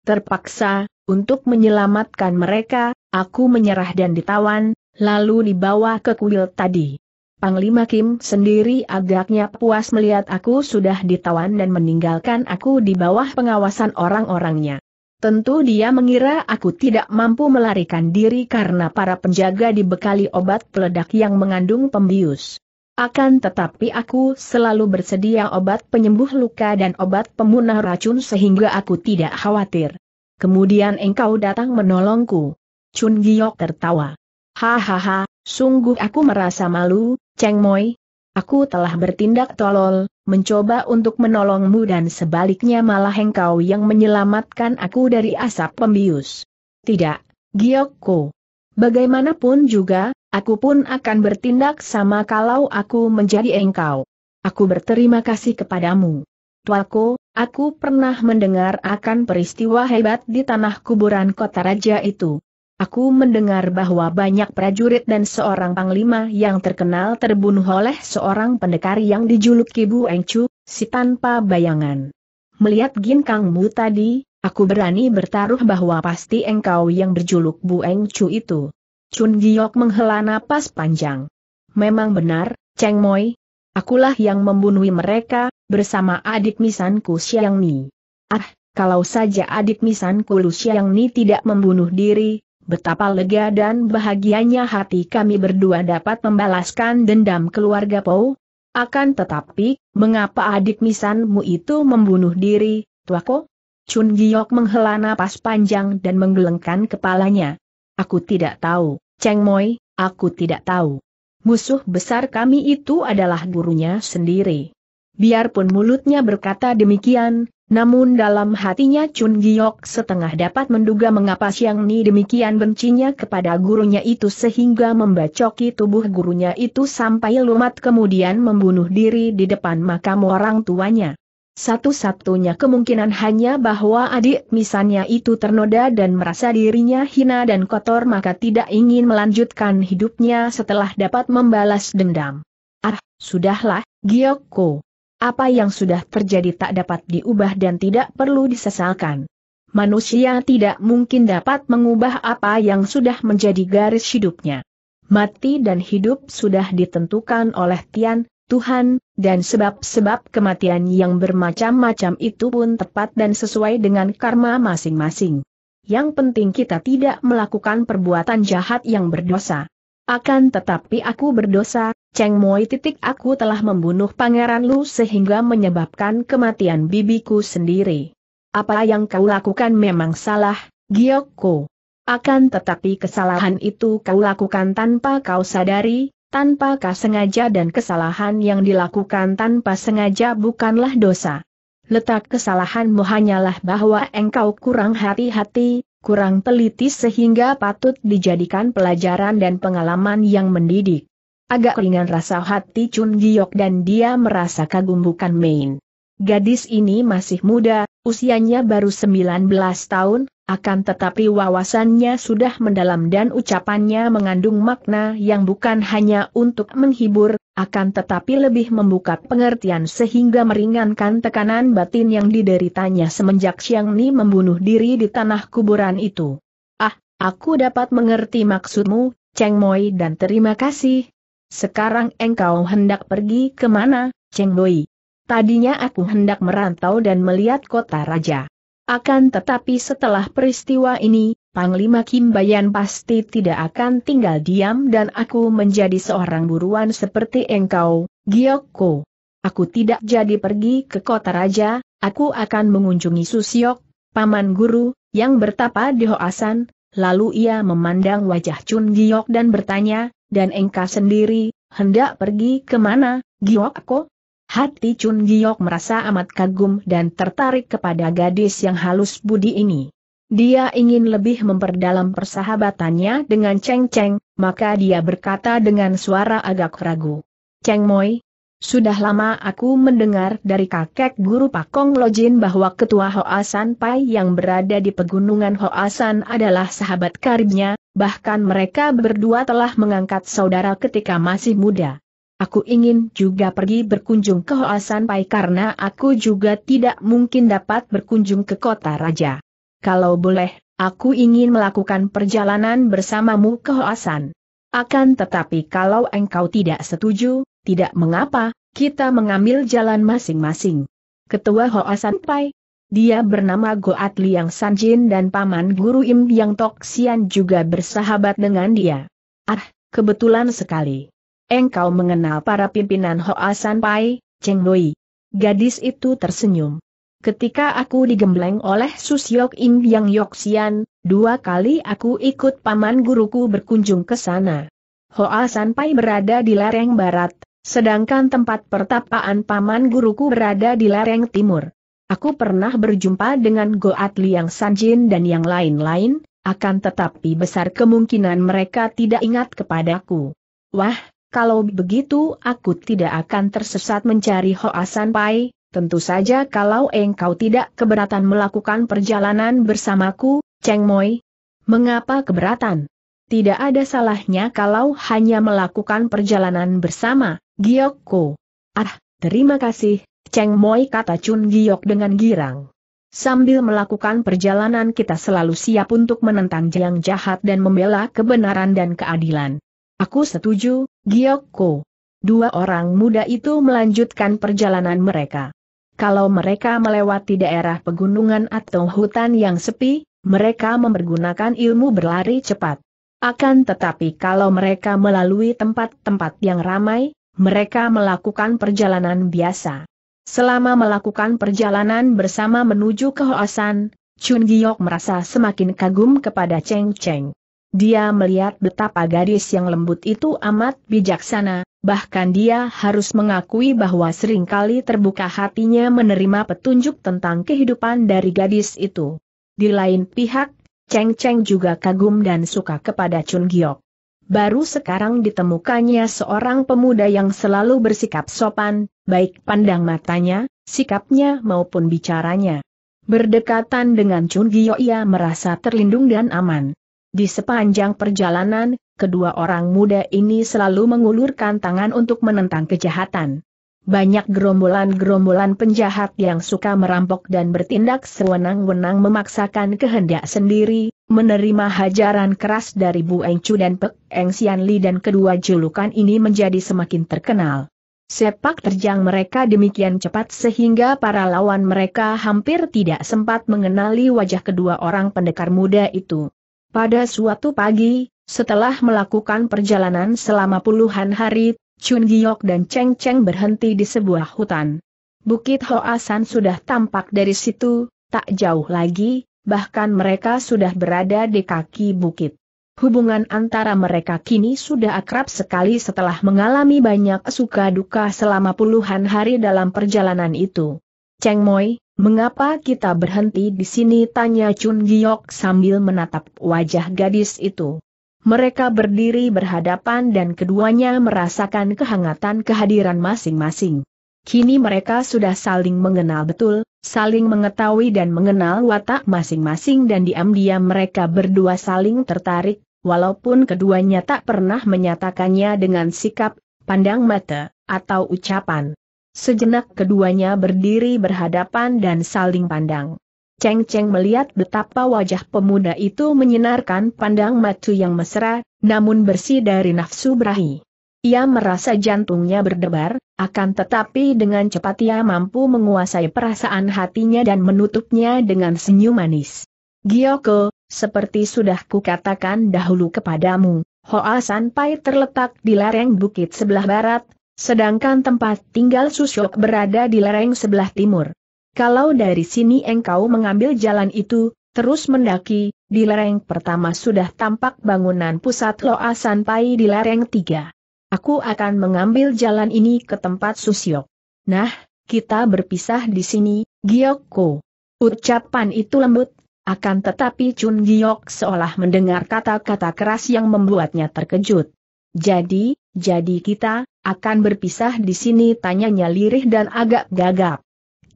S1: Terpaksa, untuk menyelamatkan mereka, aku menyerah dan ditawan, lalu dibawa ke kuil tadi. Panglima Kim sendiri agaknya puas melihat aku sudah ditawan dan meninggalkan aku di bawah pengawasan orang-orangnya. Tentu dia mengira aku tidak mampu melarikan diri karena para penjaga dibekali obat peledak yang mengandung pembius. Akan tetapi aku selalu bersedia obat penyembuh luka dan obat pemunah racun sehingga aku tidak khawatir. Kemudian engkau datang menolongku. Chun Giok tertawa. Hahaha, sungguh aku merasa malu, Cheng Moi. Aku telah bertindak tolol, mencoba untuk menolongmu dan sebaliknya malah engkau yang menyelamatkan aku dari asap pembius. Tidak, Giyoko. Bagaimanapun juga, aku pun akan bertindak sama kalau aku menjadi engkau. Aku berterima kasih kepadamu. Tuako, aku pernah mendengar akan peristiwa hebat di tanah kuburan kota raja itu. Aku mendengar bahwa banyak prajurit dan seorang panglima yang terkenal terbunuh oleh seorang pendekar yang dijuluki Bu Engcu, si tanpa bayangan. Melihat ginkangmu tadi, aku berani bertaruh bahwa pasti engkau yang berjuluk Bu Engcu itu. Chun Giok menghela napas panjang. Memang benar, Cheng Moi. Akulah yang membunuh mereka, bersama adik misanku Xiang Ni. Ah, kalau saja adik misanku Lu Xiang Ni tidak membunuh diri, Betapa lega dan bahagianya hati kami berdua dapat membalaskan dendam keluarga Po. Akan tetapi, mengapa adik misanmu itu membunuh diri, tuako? Chun Giok menghela napas panjang dan menggelengkan kepalanya. Aku tidak tahu, Cheng Moi, aku tidak tahu. Musuh besar kami itu adalah gurunya sendiri. Biarpun mulutnya berkata demikian, namun dalam hatinya Chun Giok setengah dapat menduga mengapa Siang Ni demikian bencinya kepada gurunya itu sehingga membacoki tubuh gurunya itu sampai lumat kemudian membunuh diri di depan makam orang tuanya. Satu-satunya kemungkinan hanya bahwa adik misalnya itu ternoda dan merasa dirinya hina dan kotor maka tidak ingin melanjutkan hidupnya setelah dapat membalas dendam. Ah, sudahlah, Giokko. Apa yang sudah terjadi tak dapat diubah dan tidak perlu disesalkan. Manusia tidak mungkin dapat mengubah apa yang sudah menjadi garis hidupnya. Mati dan hidup sudah ditentukan oleh Tian, Tuhan, dan sebab-sebab kematian yang bermacam-macam itu pun tepat dan sesuai dengan karma masing-masing. Yang penting kita tidak melakukan perbuatan jahat yang berdosa. Akan tetapi aku berdosa, Cheng Moi titik aku telah membunuh Pangeran Lu sehingga menyebabkan kematian bibiku sendiri. Apa yang kau lakukan memang salah, Giokko. Akan tetapi kesalahan itu kau lakukan tanpa kau sadari, tanpa kau sengaja dan kesalahan yang dilakukan tanpa sengaja bukanlah dosa. Letak kesalahanmu hanyalah bahwa engkau kurang hati-hati, kurang teliti sehingga patut dijadikan pelajaran dan pengalaman yang mendidik. Agak ringan rasa hati Chun Giok dan dia merasa kagum bukan main. Gadis ini masih muda, usianya baru 19 tahun, akan tetapi wawasannya sudah mendalam dan ucapannya mengandung makna yang bukan hanya untuk menghibur, akan tetapi lebih membuka pengertian sehingga meringankan tekanan batin yang dideritanya semenjak Siang Ni membunuh diri di tanah kuburan itu. Ah, aku dapat mengerti maksudmu, Cheng Moi dan terima kasih. Sekarang engkau hendak pergi ke mana, Cheng Moi? Tadinya aku hendak merantau dan melihat kota raja. Akan tetapi setelah peristiwa ini, Panglima Kim Bayan pasti tidak akan tinggal diam dan aku menjadi seorang buruan seperti engkau, Giyoko. Aku tidak jadi pergi ke kota raja, aku akan mengunjungi Susiok, paman guru, yang bertapa di Hoasan, lalu ia memandang wajah Chun Giok dan bertanya, dan engkau sendiri, hendak pergi ke mana, Giokko? Hati Chun Giok merasa amat kagum dan tertarik kepada gadis yang halus budi ini. Dia ingin lebih memperdalam persahabatannya dengan Cheng Cheng, maka dia berkata dengan suara agak ragu. Cheng Moi, sudah lama aku mendengar dari kakek guru Pak Pakong Lojin bahwa ketua Hoasan Pai yang berada di pegunungan Hoasan adalah sahabat karibnya, bahkan mereka berdua telah mengangkat saudara ketika masih muda. Aku ingin juga pergi berkunjung ke Hoasan Pai karena aku juga tidak mungkin dapat berkunjung ke kota raja. Kalau boleh, aku ingin melakukan perjalanan bersamamu ke Hoasan. Akan tetapi kalau engkau tidak setuju, tidak mengapa, kita mengambil jalan masing-masing. Ketua Hoasan Pai, dia bernama Goat Liang Sanjin dan paman Guru Im Yang Toksian juga bersahabat dengan dia. Ah, kebetulan sekali engkau mengenal para pimpinan Hoa San Pai, Cheng Lui. Gadis itu tersenyum. Ketika aku digembleng oleh Susyok In Yang Yoxian, dua kali aku ikut paman guruku berkunjung ke sana. Hoa Pai berada di lereng barat, sedangkan tempat pertapaan paman guruku berada di lereng timur. Aku pernah berjumpa dengan Goat Liang Sanjin dan yang lain-lain, akan tetapi besar kemungkinan mereka tidak ingat kepadaku. Wah, kalau begitu aku tidak akan tersesat mencari Hoasan Pai, tentu saja kalau engkau tidak keberatan melakukan perjalanan bersamaku, Cheng Moi. Mengapa keberatan? Tidak ada salahnya kalau hanya melakukan perjalanan bersama, Giokko. Ah, terima kasih, Cheng Moi kata Chun Giok dengan girang. Sambil melakukan perjalanan kita selalu siap untuk menentang yang jahat dan membela kebenaran dan keadilan. Aku setuju, Giyoko. Dua orang muda itu melanjutkan perjalanan mereka. Kalau mereka melewati daerah pegunungan atau hutan yang sepi, mereka mempergunakan ilmu berlari cepat. Akan tetapi kalau mereka melalui tempat-tempat yang ramai, mereka melakukan perjalanan biasa. Selama melakukan perjalanan bersama menuju ke Hoasan, Chun Giok merasa semakin kagum kepada Cheng Cheng. Dia melihat betapa gadis yang lembut itu amat bijaksana, bahkan dia harus mengakui bahwa seringkali terbuka hatinya menerima petunjuk tentang kehidupan dari gadis itu. Di lain pihak, Cheng Cheng juga kagum dan suka kepada Chun Giok. Baru sekarang ditemukannya seorang pemuda yang selalu bersikap sopan, baik pandang matanya, sikapnya maupun bicaranya. Berdekatan dengan Chun Giok ia merasa terlindung dan aman. Di sepanjang perjalanan, kedua orang muda ini selalu mengulurkan tangan untuk menentang kejahatan. Banyak gerombolan-gerombolan penjahat yang suka merampok dan bertindak sewenang-wenang memaksakan kehendak sendiri, menerima hajaran keras dari Bu Chu dan Pek Eng Sian Li dan kedua julukan ini menjadi semakin terkenal. Sepak terjang mereka demikian cepat sehingga para lawan mereka hampir tidak sempat mengenali wajah kedua orang pendekar muda itu. Pada suatu pagi, setelah melakukan perjalanan selama puluhan hari, Chun Giok dan Cheng Cheng berhenti di sebuah hutan. Bukit Hoasan sudah tampak dari situ, tak jauh lagi, bahkan mereka sudah berada di kaki bukit. Hubungan antara mereka kini sudah akrab sekali setelah mengalami banyak suka duka selama puluhan hari dalam perjalanan itu. Cheng Moi, Mengapa kita berhenti di sini? Tanya Chun Giok sambil menatap wajah gadis itu. Mereka berdiri berhadapan dan keduanya merasakan kehangatan kehadiran masing-masing. Kini mereka sudah saling mengenal betul, saling mengetahui dan mengenal watak masing-masing dan diam-diam mereka berdua saling tertarik, walaupun keduanya tak pernah menyatakannya dengan sikap, pandang mata, atau ucapan. Sejenak keduanya berdiri berhadapan dan saling pandang. Cheng Cheng melihat betapa wajah pemuda itu menyinarkan pandang matu yang mesra, namun bersih dari nafsu berahi. Ia merasa jantungnya berdebar, akan tetapi dengan cepat ia mampu menguasai perasaan hatinya dan menutupnya dengan senyum manis. Gioko, seperti sudah kukatakan dahulu kepadamu, Hoa Sanpai terletak di lereng bukit sebelah barat, Sedangkan tempat tinggal Susyok berada di lereng sebelah timur. Kalau dari sini engkau mengambil jalan itu, terus mendaki, di lereng pertama sudah tampak bangunan pusat Loa Sanpai di lereng tiga. Aku akan mengambil jalan ini ke tempat Susyok. Nah, kita berpisah di sini, Giyoko. Ucapan itu lembut, akan tetapi Chun Giok seolah mendengar kata-kata keras yang membuatnya terkejut. Jadi, jadi kita, akan berpisah di sini tanyanya lirih dan agak gagap.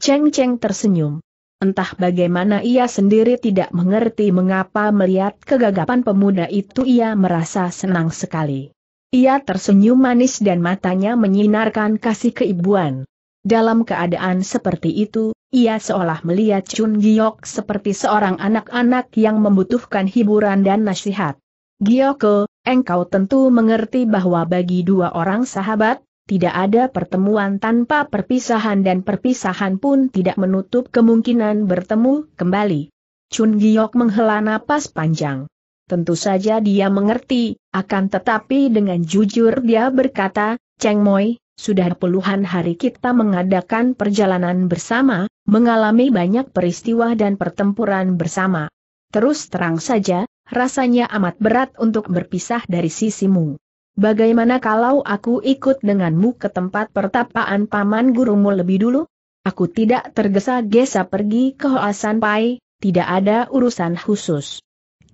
S1: Cheng Cheng tersenyum. Entah bagaimana ia sendiri tidak mengerti mengapa melihat kegagapan pemuda itu ia merasa senang sekali. Ia tersenyum manis dan matanya menyinarkan kasih keibuan. Dalam keadaan seperti itu, ia seolah melihat Chun Giok seperti seorang anak-anak yang membutuhkan hiburan dan nasihat. Gioko, engkau tentu mengerti bahwa bagi dua orang sahabat, tidak ada pertemuan tanpa perpisahan dan perpisahan pun tidak menutup kemungkinan bertemu kembali. Chun Giok menghela napas panjang. Tentu saja dia mengerti, akan tetapi dengan jujur dia berkata, Cheng Moi, sudah puluhan hari kita mengadakan perjalanan bersama, mengalami banyak peristiwa dan pertempuran bersama. Terus terang saja, Rasanya amat berat untuk berpisah dari sisimu. Bagaimana kalau aku ikut denganmu ke tempat pertapaan paman gurumu lebih dulu? Aku tidak tergesa-gesa pergi ke Hoasan Pai, tidak ada urusan khusus.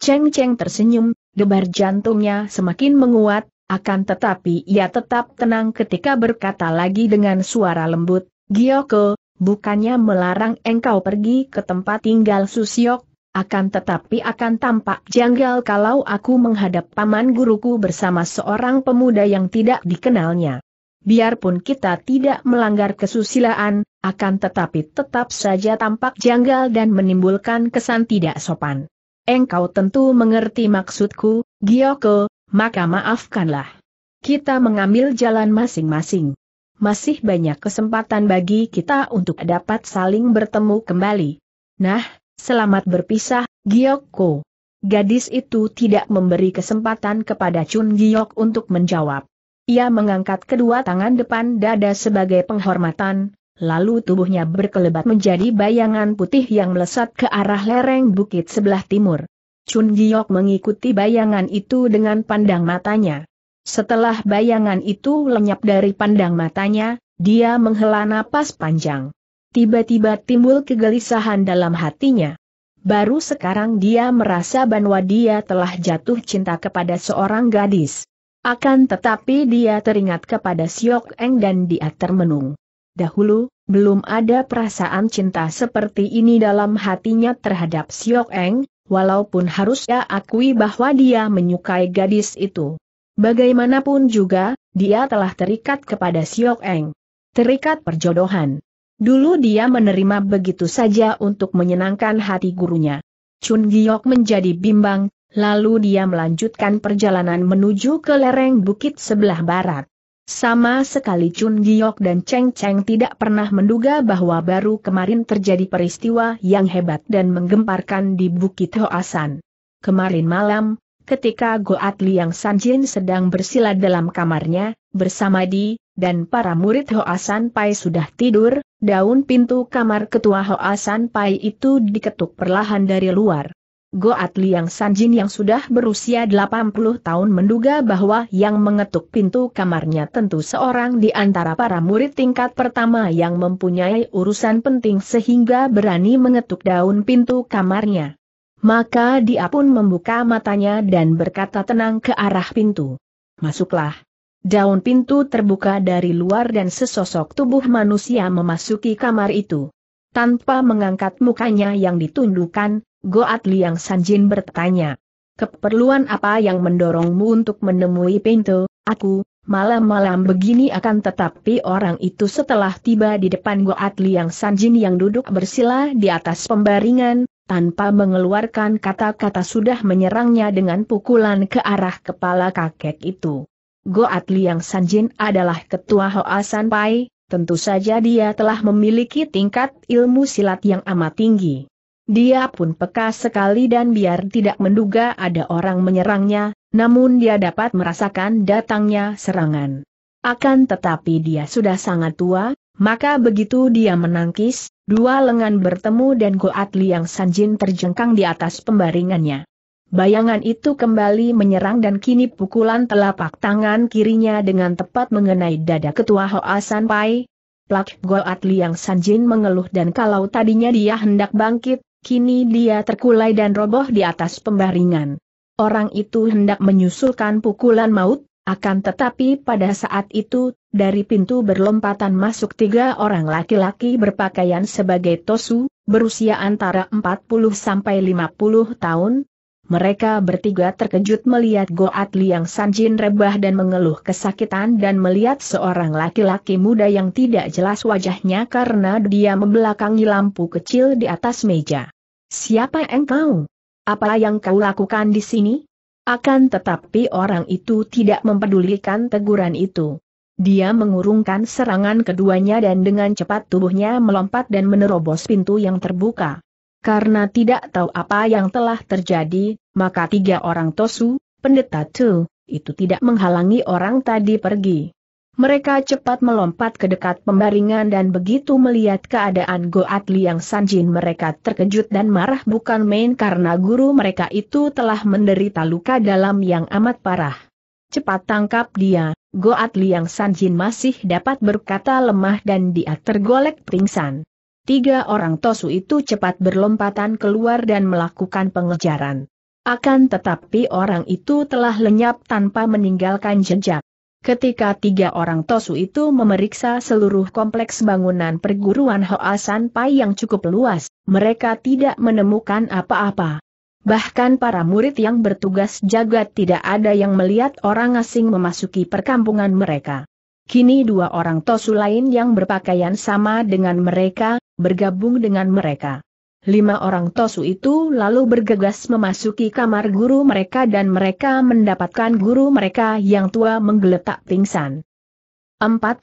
S1: Cheng Cheng tersenyum, debar jantungnya semakin menguat, akan tetapi ia tetap tenang ketika berkata lagi dengan suara lembut, Gioko, bukannya melarang engkau pergi ke tempat tinggal Susiok, akan tetapi akan tampak janggal kalau aku menghadap paman guruku bersama seorang pemuda yang tidak dikenalnya. Biarpun kita tidak melanggar kesusilaan, akan tetapi tetap saja tampak janggal dan menimbulkan kesan tidak sopan. Engkau tentu mengerti maksudku, Gioko, maka maafkanlah. Kita mengambil jalan masing-masing. Masih banyak kesempatan bagi kita untuk dapat saling bertemu kembali. Nah, Selamat berpisah, Giokko. Gadis itu tidak memberi kesempatan kepada Chun Giok untuk menjawab. Ia mengangkat kedua tangan depan dada sebagai penghormatan, lalu tubuhnya berkelebat menjadi bayangan putih yang melesat ke arah lereng bukit sebelah timur. Chun Giok mengikuti bayangan itu dengan pandang matanya. Setelah bayangan itu lenyap dari pandang matanya, dia menghela napas panjang. Tiba-tiba timbul kegelisahan dalam hatinya. Baru sekarang dia merasa bahwa dia telah jatuh cinta kepada seorang gadis. Akan tetapi dia teringat kepada Siok Eng dan dia termenung. Dahulu, belum ada perasaan cinta seperti ini dalam hatinya terhadap Siok Eng, walaupun harus ia akui bahwa dia menyukai gadis itu. Bagaimanapun juga, dia telah terikat kepada Siok Eng. Terikat perjodohan. Dulu dia menerima begitu saja untuk menyenangkan hati gurunya. Chun Giok menjadi bimbang, lalu dia melanjutkan perjalanan menuju ke lereng bukit sebelah barat. Sama sekali Chun Giok dan Cheng Cheng tidak pernah menduga bahwa baru kemarin terjadi peristiwa yang hebat dan menggemparkan di Bukit Hoasan. Kemarin malam, ketika Goat Liang Sanjin sedang bersila dalam kamarnya, bersama Di, dan para murid Hoa Pai sudah tidur, daun pintu kamar ketua Hoa Pai itu diketuk perlahan dari luar. Goat Liang Sanjin yang sudah berusia 80 tahun menduga bahwa yang mengetuk pintu kamarnya tentu seorang di antara para murid tingkat pertama yang mempunyai urusan penting sehingga berani mengetuk daun pintu kamarnya. Maka dia pun membuka matanya dan berkata tenang ke arah pintu. Masuklah. Daun pintu terbuka dari luar dan sesosok tubuh manusia memasuki kamar itu. Tanpa mengangkat mukanya yang ditundukkan, Goat Liang Sanjin bertanya. Keperluan apa yang mendorongmu untuk menemui pintu, aku, malam-malam begini akan tetapi orang itu setelah tiba di depan Goat Liang Sanjin yang duduk bersila di atas pembaringan, tanpa mengeluarkan kata-kata sudah menyerangnya dengan pukulan ke arah kepala kakek itu. Goat Liang Sanjin adalah ketua Hoasan Pai, tentu saja dia telah memiliki tingkat ilmu silat yang amat tinggi. Dia pun peka sekali dan biar tidak menduga ada orang menyerangnya, namun dia dapat merasakan datangnya serangan. Akan tetapi dia sudah sangat tua, maka begitu dia menangkis, dua lengan bertemu dan Goat Liang Sanjin terjengkang di atas pembaringannya. Bayangan itu kembali menyerang dan kini pukulan telapak tangan kirinya dengan tepat mengenai dada ketua Hoa San Plak Goat Liang Sanjin mengeluh dan kalau tadinya dia hendak bangkit, kini dia terkulai dan roboh di atas pembaringan. Orang itu hendak menyusulkan pukulan maut, akan tetapi pada saat itu, dari pintu berlompatan masuk tiga orang laki-laki berpakaian sebagai tosu, berusia antara 40 sampai 50 tahun. Mereka bertiga terkejut melihat Goat Liang Sanjin rebah dan mengeluh kesakitan dan melihat seorang laki-laki muda yang tidak jelas wajahnya karena dia membelakangi lampu kecil di atas meja. Siapa engkau? Apa yang kau lakukan di sini? Akan tetapi orang itu tidak mempedulikan teguran itu. Dia mengurungkan serangan keduanya dan dengan cepat tubuhnya melompat dan menerobos pintu yang terbuka. Karena tidak tahu apa yang telah terjadi, maka tiga orang Tosu, pendeta Tu, itu tidak menghalangi orang tadi pergi. Mereka cepat melompat ke dekat pembaringan dan begitu melihat keadaan Goat Liang Sanjin mereka terkejut dan marah bukan main karena guru mereka itu telah menderita luka dalam yang amat parah. Cepat tangkap dia, Goat Liang Sanjin masih dapat berkata lemah dan dia tergolek pingsan. Tiga orang Tosu itu cepat berlompatan keluar dan melakukan pengejaran. Akan tetapi orang itu telah lenyap tanpa meninggalkan jejak. Ketika tiga orang Tosu itu memeriksa seluruh kompleks bangunan perguruan Hoa Pai yang cukup luas, mereka tidak menemukan apa-apa. Bahkan para murid yang bertugas jaga tidak ada yang melihat orang asing memasuki perkampungan mereka. Kini dua orang Tosu lain yang berpakaian sama dengan mereka, bergabung dengan mereka. Lima orang Tosu itu lalu bergegas memasuki kamar guru mereka dan mereka mendapatkan guru mereka yang tua menggeletak pingsan. 40.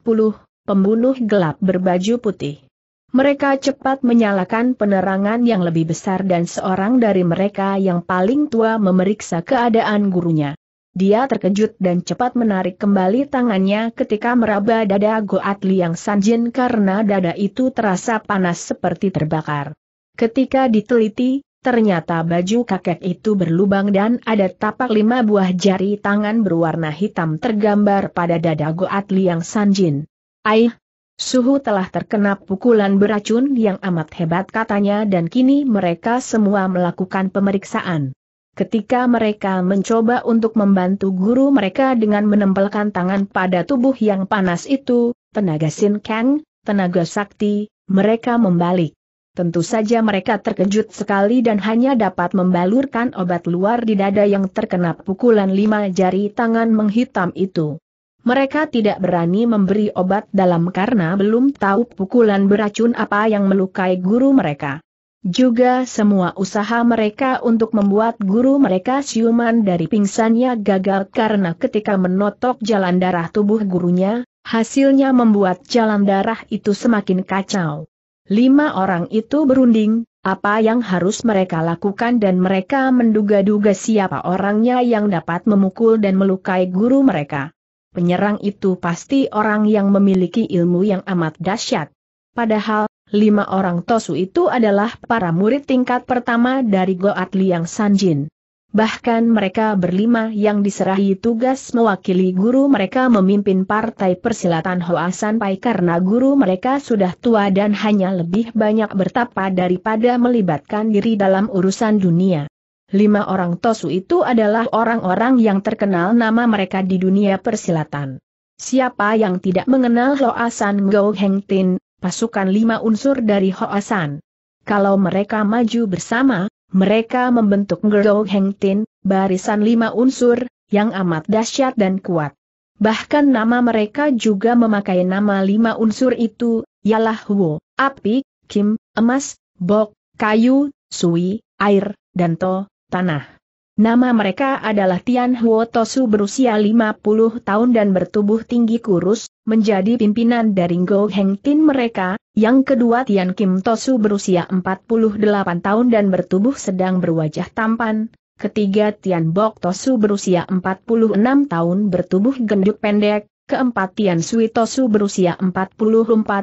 S1: Pembunuh gelap berbaju putih. Mereka cepat menyalakan penerangan yang lebih besar dan seorang dari mereka yang paling tua memeriksa keadaan gurunya. Dia terkejut dan cepat menarik kembali tangannya ketika meraba dada Goatli yang Sanjin karena dada itu terasa panas seperti terbakar. Ketika diteliti, ternyata baju kakek itu berlubang dan ada tapak lima buah jari tangan berwarna hitam tergambar pada dada Goat Liang Sanjin. Aih, Suhu telah terkena pukulan beracun yang amat hebat katanya dan kini mereka semua melakukan pemeriksaan. Ketika mereka mencoba untuk membantu guru mereka dengan menempelkan tangan pada tubuh yang panas itu, tenaga Sin Kang, tenaga sakti, mereka membalik. Tentu saja mereka terkejut sekali dan hanya dapat membalurkan obat luar di dada yang terkena pukulan lima jari tangan menghitam itu. Mereka tidak berani memberi obat dalam karena belum tahu pukulan beracun apa yang melukai guru mereka. Juga semua usaha mereka untuk membuat guru mereka siuman dari pingsannya gagal karena ketika menotok jalan darah tubuh gurunya, hasilnya membuat jalan darah itu semakin kacau. Lima orang itu berunding, apa yang harus mereka lakukan dan mereka menduga-duga siapa orangnya yang dapat memukul dan melukai guru mereka. Penyerang itu pasti orang yang memiliki ilmu yang amat dahsyat. Padahal, lima orang Tosu itu adalah para murid tingkat pertama dari Goat Liang Sanjin. Bahkan mereka berlima yang diserahi tugas mewakili guru mereka memimpin partai persilatan Hoa Sanpai karena guru mereka sudah tua dan hanya lebih banyak bertapa daripada melibatkan diri dalam urusan dunia. Lima orang Tosu itu adalah orang-orang yang terkenal nama mereka di dunia persilatan. Siapa yang tidak mengenal Hoa San Gou Heng Tin, pasukan lima unsur dari Hoa San. Kalau mereka maju bersama, mereka membentuk Gerou Heng Tin, barisan lima unsur, yang amat dahsyat dan kuat. Bahkan nama mereka juga memakai nama lima unsur itu, ialah Huo, Api, Kim, Emas, Bok, Kayu, Sui, Air, dan To, Tanah. Nama mereka adalah Tian Huo Tosu berusia 50 tahun dan bertubuh tinggi kurus, menjadi pimpinan dari Go Heng Tin mereka, yang kedua Tian Kim Tosu berusia 48 tahun dan bertubuh sedang berwajah tampan, ketiga Tian Bok Tosu berusia 46 tahun bertubuh gendut pendek, keempat Tian Sui Tosu berusia 44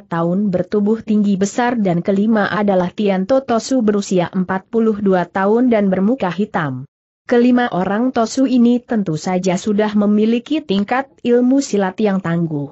S1: tahun bertubuh tinggi besar dan kelima adalah Tian To Tosu berusia 42 tahun dan bermuka hitam. Kelima orang Tosu ini tentu saja sudah memiliki tingkat ilmu silat yang tangguh.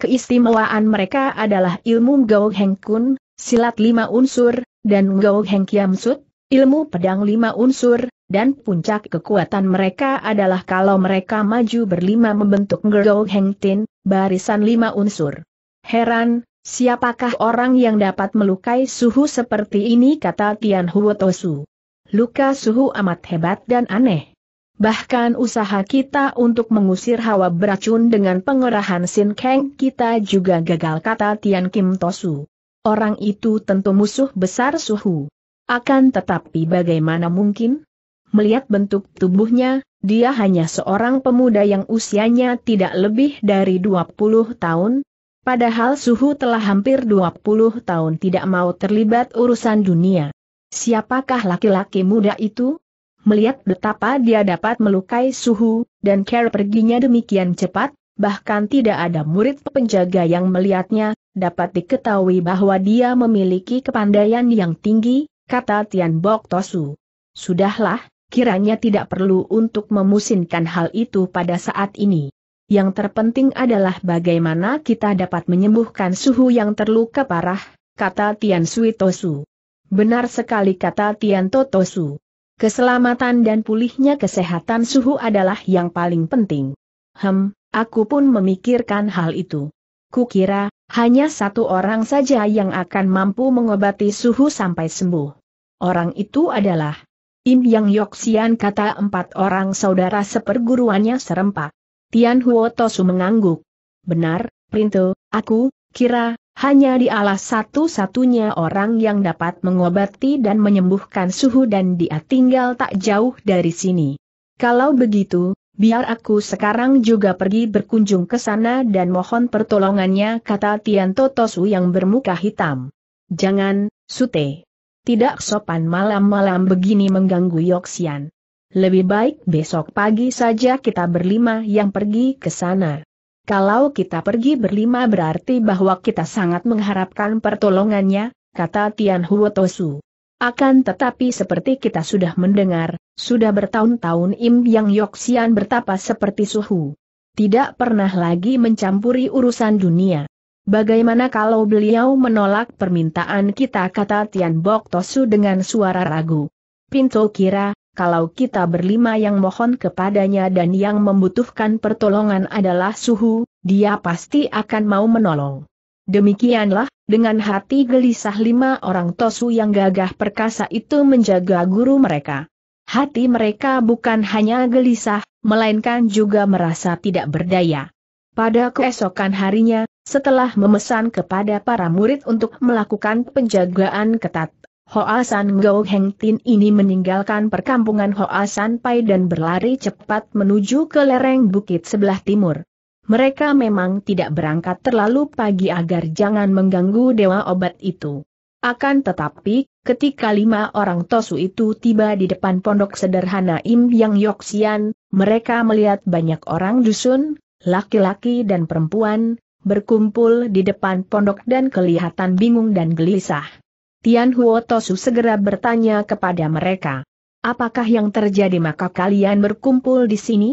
S1: Keistimewaan mereka adalah ilmu Gao Heng Kun, silat lima unsur, dan Gao Heng Kiam Sut, ilmu pedang lima unsur, dan puncak kekuatan mereka adalah kalau mereka maju berlima membentuk Gao Heng Tin, barisan lima unsur. Heran, siapakah orang yang dapat melukai suhu seperti ini kata Tian Huo Tosu luka suhu amat hebat dan aneh. Bahkan usaha kita untuk mengusir hawa beracun dengan pengerahan Sin Kang kita juga gagal kata Tian Kim Tosu. Orang itu tentu musuh besar suhu. Akan tetapi bagaimana mungkin? Melihat bentuk tubuhnya, dia hanya seorang pemuda yang usianya tidak lebih dari 20 tahun. Padahal suhu telah hampir 20 tahun tidak mau terlibat urusan dunia. Siapakah laki-laki muda itu? Melihat betapa dia dapat melukai suhu, dan care perginya demikian cepat, bahkan tidak ada murid penjaga yang melihatnya, dapat diketahui bahwa dia memiliki kepandaian yang tinggi, kata Tian Bok Tosu. Sudahlah, kiranya tidak perlu untuk memusinkan hal itu pada saat ini. Yang terpenting adalah bagaimana kita dapat menyembuhkan suhu yang terluka parah, kata Tian Sui Tosu. Benar sekali kata Tian Totosu. Keselamatan dan pulihnya kesehatan suhu adalah yang paling penting. Hem, aku pun memikirkan hal itu. Kukira, hanya satu orang saja yang akan mampu mengobati suhu sampai sembuh. Orang itu adalah Im Yang Yoxian kata empat orang saudara seperguruannya serempak. Tian Huo Tosu mengangguk. Benar, Printo, aku, kira, hanya di alas satu-satunya orang yang dapat mengobati dan menyembuhkan suhu dan dia tinggal tak jauh dari sini. Kalau begitu, biar aku sekarang juga pergi berkunjung ke sana dan mohon pertolongannya kata Tian Totosu yang bermuka hitam. Jangan, Sute. Tidak sopan malam-malam begini mengganggu Yoxian. Lebih baik besok pagi saja kita berlima yang pergi ke sana. Kalau kita pergi berlima berarti bahwa kita sangat mengharapkan pertolongannya, kata Tian Huotosu. Akan tetapi seperti kita sudah mendengar, sudah bertahun-tahun Im Yang Yoksian bertapa seperti suhu. Tidak pernah lagi mencampuri urusan dunia. Bagaimana kalau beliau menolak permintaan kita kata Tian Bok Tosu dengan suara ragu. Pinto kira, kalau kita berlima yang mohon kepadanya dan yang membutuhkan pertolongan adalah suhu, dia pasti akan mau menolong. Demikianlah, dengan hati gelisah lima orang tosu yang gagah perkasa itu menjaga guru mereka. Hati mereka bukan hanya gelisah, melainkan juga merasa tidak berdaya. Pada keesokan harinya, setelah memesan kepada para murid untuk melakukan penjagaan ketat, Hoa San Go Heng Tin ini meninggalkan perkampungan Hoa San Pai dan berlari cepat menuju ke lereng bukit sebelah timur. Mereka memang tidak berangkat terlalu pagi agar jangan mengganggu dewa obat itu. Akan tetapi, ketika lima orang Tosu itu tiba di depan pondok sederhana Im Yang Yoxian, mereka melihat banyak orang dusun, laki-laki dan perempuan, berkumpul di depan pondok dan kelihatan bingung dan gelisah. Tian Huo Tosu segera bertanya kepada mereka. Apakah yang terjadi maka kalian berkumpul di sini?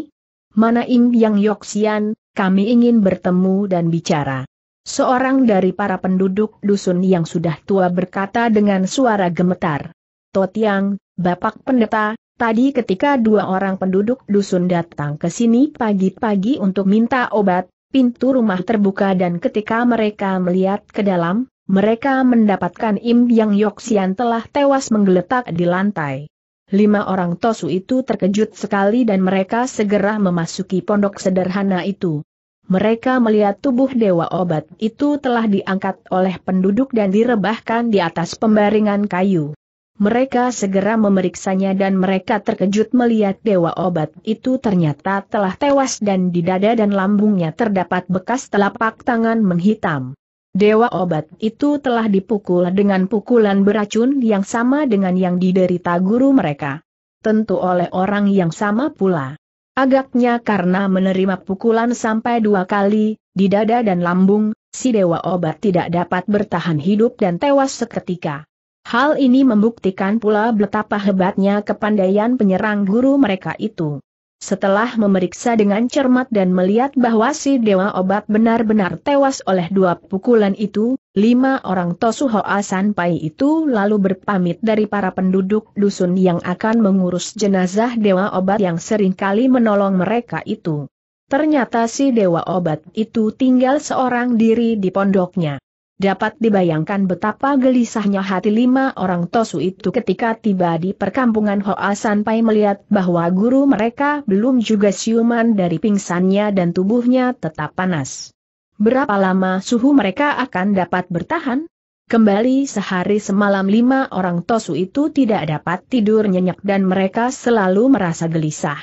S1: Mana Im Yang Yoxian, kami ingin bertemu dan bicara. Seorang dari para penduduk dusun yang sudah tua berkata dengan suara gemetar. Totiang, Bapak Pendeta, tadi ketika dua orang penduduk dusun datang ke sini pagi-pagi untuk minta obat, pintu rumah terbuka dan ketika mereka melihat ke dalam, mereka mendapatkan Im Yang Yoksian telah tewas menggeletak di lantai. Lima orang Tosu itu terkejut sekali dan mereka segera memasuki pondok sederhana itu. Mereka melihat tubuh dewa obat itu telah diangkat oleh penduduk dan direbahkan di atas pembaringan kayu. Mereka segera memeriksanya dan mereka terkejut melihat dewa obat itu ternyata telah tewas dan di dada dan lambungnya terdapat bekas telapak tangan menghitam. Dewa obat itu telah dipukul dengan pukulan beracun yang sama dengan yang diderita guru mereka. Tentu oleh orang yang sama pula. Agaknya karena menerima pukulan sampai dua kali, di dada dan lambung, si dewa obat tidak dapat bertahan hidup dan tewas seketika. Hal ini membuktikan pula betapa hebatnya kepandaian penyerang guru mereka itu. Setelah memeriksa dengan cermat dan melihat bahwa si Dewa Obat benar-benar tewas oleh dua pukulan itu, lima orang Tosuho Asanpai itu lalu berpamit dari para penduduk dusun yang akan mengurus jenazah Dewa Obat yang seringkali menolong mereka itu. Ternyata si Dewa Obat itu tinggal seorang diri di pondoknya. Dapat dibayangkan betapa gelisahnya hati lima orang Tosu itu ketika tiba di perkampungan Hoa sampai melihat bahwa guru mereka belum juga siuman dari pingsannya dan tubuhnya tetap panas. Berapa lama suhu mereka akan dapat bertahan? Kembali sehari semalam lima orang Tosu itu tidak dapat tidur nyenyak dan mereka selalu merasa gelisah.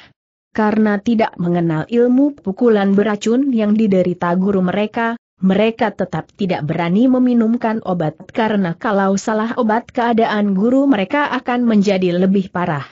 S1: Karena tidak mengenal ilmu pukulan beracun yang diderita guru mereka, mereka tetap tidak berani meminumkan obat karena kalau salah obat keadaan guru mereka akan menjadi lebih parah.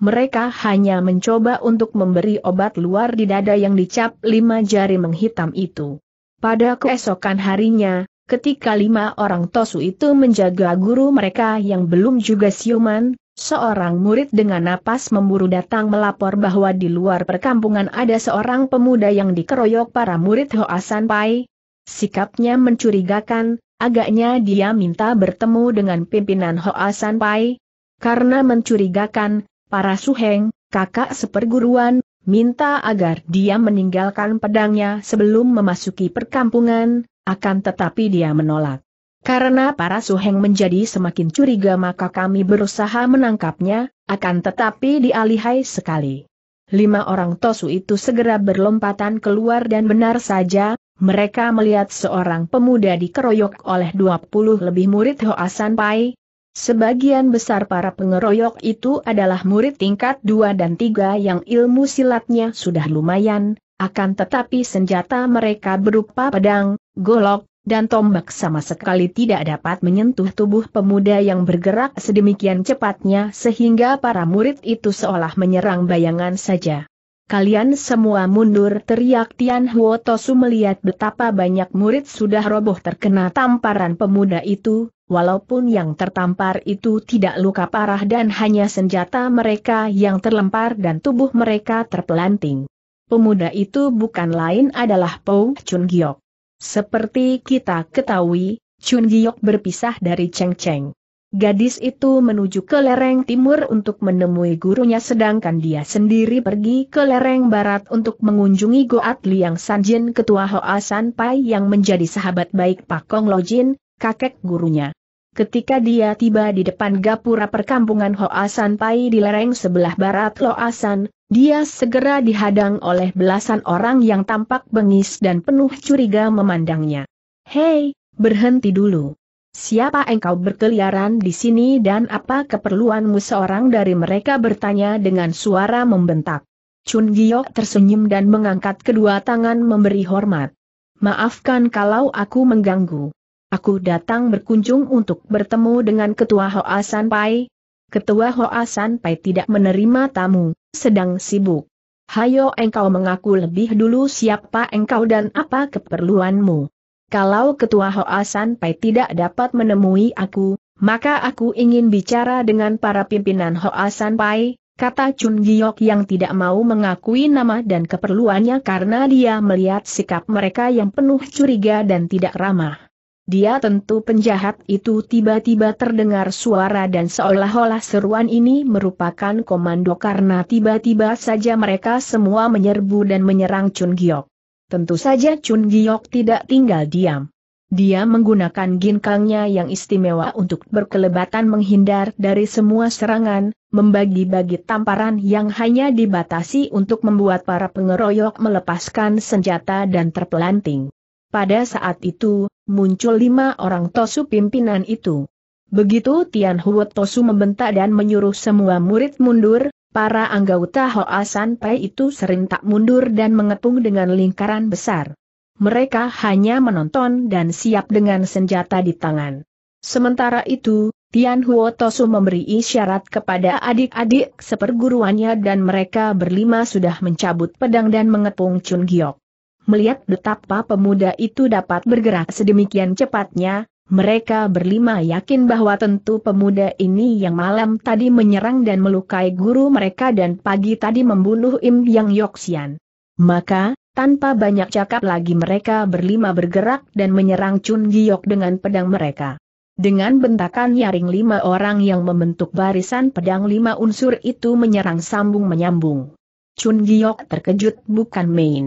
S1: Mereka hanya mencoba untuk memberi obat luar di dada yang dicap lima jari menghitam itu. Pada keesokan harinya, ketika lima orang tosu itu menjaga guru mereka yang belum juga siuman, seorang murid dengan napas memburu datang melapor bahwa di luar perkampungan ada seorang pemuda yang dikeroyok para murid Hoasan Pai, Sikapnya mencurigakan, agaknya dia minta bertemu dengan pimpinan Hoa Pai. Karena mencurigakan, para suheng, kakak seperguruan, minta agar dia meninggalkan pedangnya sebelum memasuki perkampungan, akan tetapi dia menolak. Karena para suheng menjadi semakin curiga maka kami berusaha menangkapnya, akan tetapi dialihai sekali. Lima orang tosu itu segera berlompatan keluar dan benar saja, mereka melihat seorang pemuda dikeroyok oleh 20 lebih murid Hoasan Pai. Sebagian besar para pengeroyok itu adalah murid tingkat 2 dan 3 yang ilmu silatnya sudah lumayan, akan tetapi senjata mereka berupa pedang, golok, dan tombak sama sekali tidak dapat menyentuh tubuh pemuda yang bergerak sedemikian cepatnya sehingga para murid itu seolah menyerang bayangan saja kalian semua mundur teriak Tian Huotosu melihat betapa banyak murid sudah roboh terkena tamparan pemuda itu, walaupun yang tertampar itu tidak luka parah dan hanya senjata mereka yang terlempar dan tubuh mereka terpelanting. Pemuda itu bukan lain adalah Pou Chun Giok. Seperti kita ketahui, Chun Giok berpisah dari Cheng Cheng. Gadis itu menuju ke lereng timur untuk menemui gurunya sedangkan dia sendiri pergi ke lereng barat untuk mengunjungi Goat Liang Sanjin ketua Hoa Pai yang menjadi sahabat baik Pak Kong Lojin, kakek gurunya. Ketika dia tiba di depan gapura perkampungan Hoa Pai di lereng sebelah barat Loasan, dia segera dihadang oleh belasan orang yang tampak bengis dan penuh curiga memandangnya. Hei, berhenti dulu. Siapa engkau berkeliaran di sini dan apa keperluanmu seorang dari mereka bertanya dengan suara membentak. Chun Giok tersenyum dan mengangkat kedua tangan memberi hormat. Maafkan kalau aku mengganggu. Aku datang berkunjung untuk bertemu dengan Ketua Hoa Pai. Ketua Hoa Pai tidak menerima tamu, sedang sibuk. Hayo engkau mengaku lebih dulu siapa engkau dan apa keperluanmu. Kalau Ketua Hoa Pai tidak dapat menemui aku, maka aku ingin bicara dengan para pimpinan Hoa Pai. kata Chun Giok yang tidak mau mengakui nama dan keperluannya karena dia melihat sikap mereka yang penuh curiga dan tidak ramah. Dia tentu penjahat itu tiba-tiba terdengar suara dan seolah-olah seruan ini merupakan komando karena tiba-tiba saja mereka semua menyerbu dan menyerang Chun Giok. Tentu saja Chun Giok tidak tinggal diam. Dia menggunakan ginkangnya yang istimewa untuk berkelebatan menghindar dari semua serangan, membagi-bagi tamparan yang hanya dibatasi untuk membuat para pengeroyok melepaskan senjata dan terpelanting. Pada saat itu, muncul lima orang Tosu pimpinan itu. Begitu Tian Huo Tosu membentak dan menyuruh semua murid mundur, Para anggota Hoa Sanpai itu sering tak mundur dan mengepung dengan lingkaran besar. Mereka hanya menonton dan siap dengan senjata di tangan. Sementara itu, Tian Huo Tosu memberi isyarat kepada adik-adik seperguruannya dan mereka berlima sudah mencabut pedang dan mengepung Chun Giok. Melihat betapa pemuda itu dapat bergerak sedemikian cepatnya, mereka berlima yakin bahwa tentu pemuda ini yang malam tadi menyerang dan melukai guru mereka dan pagi tadi membunuh Im Yang Yoxian. Maka, tanpa banyak cakap lagi mereka berlima bergerak dan menyerang Chun Giok dengan pedang mereka. Dengan bentakan nyaring lima orang yang membentuk barisan pedang lima unsur itu menyerang sambung menyambung. Chun Giok terkejut bukan main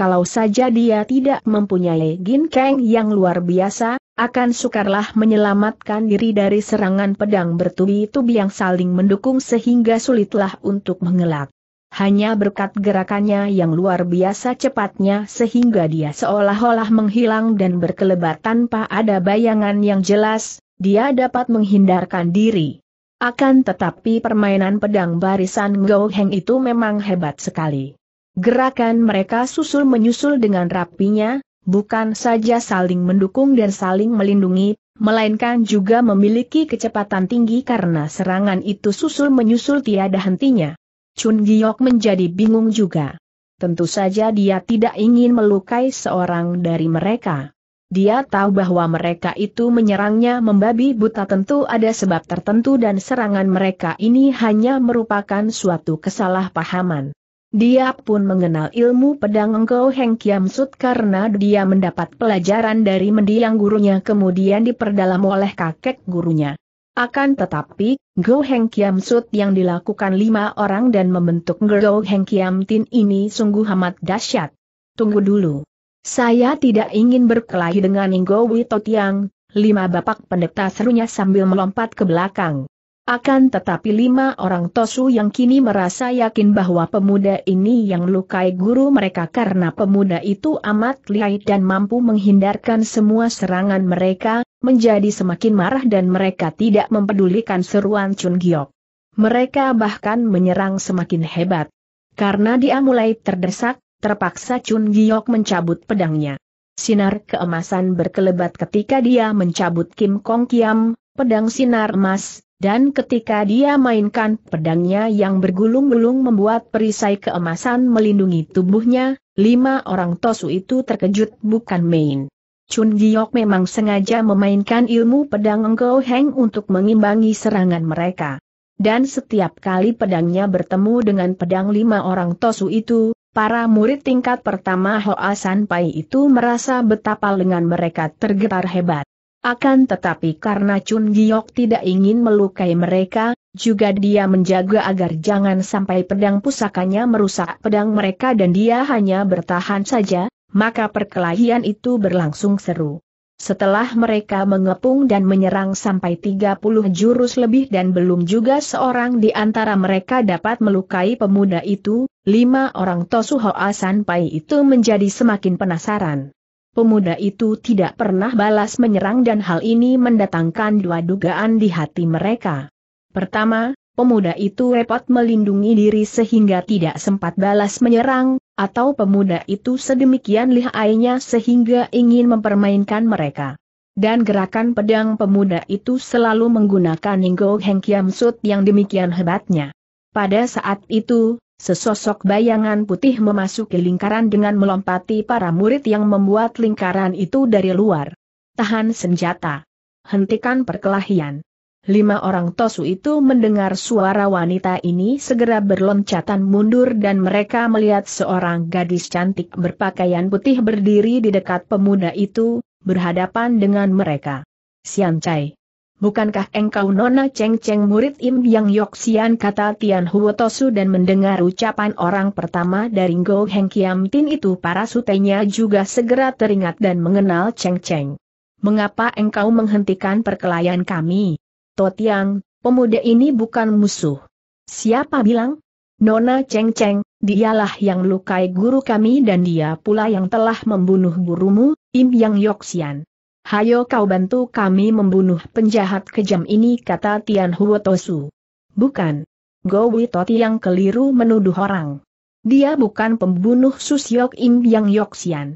S1: kalau saja dia tidak mempunyai ginkeng yang luar biasa, akan sukarlah menyelamatkan diri dari serangan pedang bertubi-tubi yang saling mendukung sehingga sulitlah untuk mengelak. Hanya berkat gerakannya yang luar biasa cepatnya sehingga dia seolah-olah menghilang dan berkelebat tanpa ada bayangan yang jelas, dia dapat menghindarkan diri. Akan tetapi permainan pedang barisan Ngou Heng itu memang hebat sekali. Gerakan mereka susul menyusul dengan rapinya, bukan saja saling mendukung dan saling melindungi, melainkan juga memiliki kecepatan tinggi karena serangan itu susul menyusul tiada hentinya. Chun Giok menjadi bingung juga. Tentu saja dia tidak ingin melukai seorang dari mereka. Dia tahu bahwa mereka itu menyerangnya membabi buta tentu ada sebab tertentu dan serangan mereka ini hanya merupakan suatu kesalahpahaman. Dia pun mengenal ilmu pedang Engkau Heng Kiam Sut karena dia mendapat pelajaran dari mendiang gurunya kemudian diperdalam oleh kakek gurunya. Akan tetapi, Go Heng Kiam Sut yang dilakukan lima orang dan membentuk Go Heng Kiam Tin ini sungguh amat dahsyat. Tunggu dulu. Saya tidak ingin berkelahi dengan Ngo Wito Tiang, lima bapak pendeta serunya sambil melompat ke belakang. Akan tetapi lima orang Tosu yang kini merasa yakin bahwa pemuda ini yang lukai guru mereka karena pemuda itu amat lihai dan mampu menghindarkan semua serangan mereka, menjadi semakin marah dan mereka tidak mempedulikan seruan Chun Giok. Mereka bahkan menyerang semakin hebat. Karena dia mulai terdesak, terpaksa Chun Giok mencabut pedangnya. Sinar keemasan berkelebat ketika dia mencabut Kim Kong Kiam, pedang sinar emas, dan ketika dia mainkan pedangnya yang bergulung-gulung membuat perisai keemasan melindungi tubuhnya, lima orang Tosu itu terkejut bukan main. Chun Giok memang sengaja memainkan ilmu pedang Engkau Heng untuk mengimbangi serangan mereka. Dan setiap kali pedangnya bertemu dengan pedang lima orang Tosu itu, para murid tingkat pertama Hoa San Pai itu merasa betapa lengan mereka tergetar hebat. Akan tetapi karena Chun Giok tidak ingin melukai mereka, juga dia menjaga agar jangan sampai pedang pusakanya merusak pedang mereka dan dia hanya bertahan saja, maka perkelahian itu berlangsung seru. Setelah mereka mengepung dan menyerang sampai 30 jurus lebih dan belum juga seorang di antara mereka dapat melukai pemuda itu, lima orang Tosu Asan Pai itu menjadi semakin penasaran pemuda itu tidak pernah balas menyerang dan hal ini mendatangkan dua dugaan di hati mereka. Pertama, pemuda itu repot melindungi diri sehingga tidak sempat balas menyerang, atau pemuda itu sedemikian lihainya sehingga ingin mempermainkan mereka. Dan gerakan pedang pemuda itu selalu menggunakan Ninggo Heng Kiam Sut yang demikian hebatnya. Pada saat itu, Sesosok bayangan putih memasuki lingkaran dengan melompati para murid yang membuat lingkaran itu dari luar. Tahan senjata. Hentikan perkelahian. Lima orang Tosu itu mendengar suara wanita ini segera berloncatan mundur dan mereka melihat seorang gadis cantik berpakaian putih berdiri di dekat pemuda itu, berhadapan dengan mereka. Siancai. Bukankah engkau Nona Cheng Cheng murid Im Yang Yoxian kata Tian Huotosu dan mendengar ucapan orang pertama dari Go Heng Kiam Tin itu para sutenya juga segera teringat dan mengenal Cheng Cheng. Mengapa engkau menghentikan perkelahian kami? To Tiang, pemuda ini bukan musuh. Siapa bilang? Nona Cheng Cheng, dialah yang lukai guru kami dan dia pula yang telah membunuh gurumu, Im Yang Yoxian. Hayo kau bantu kami membunuh penjahat kejam ini kata Tian Huotosu. Bukan. Gowi Toti yang keliru menuduh orang. Dia bukan pembunuh Susyok Im Yang Yoksian.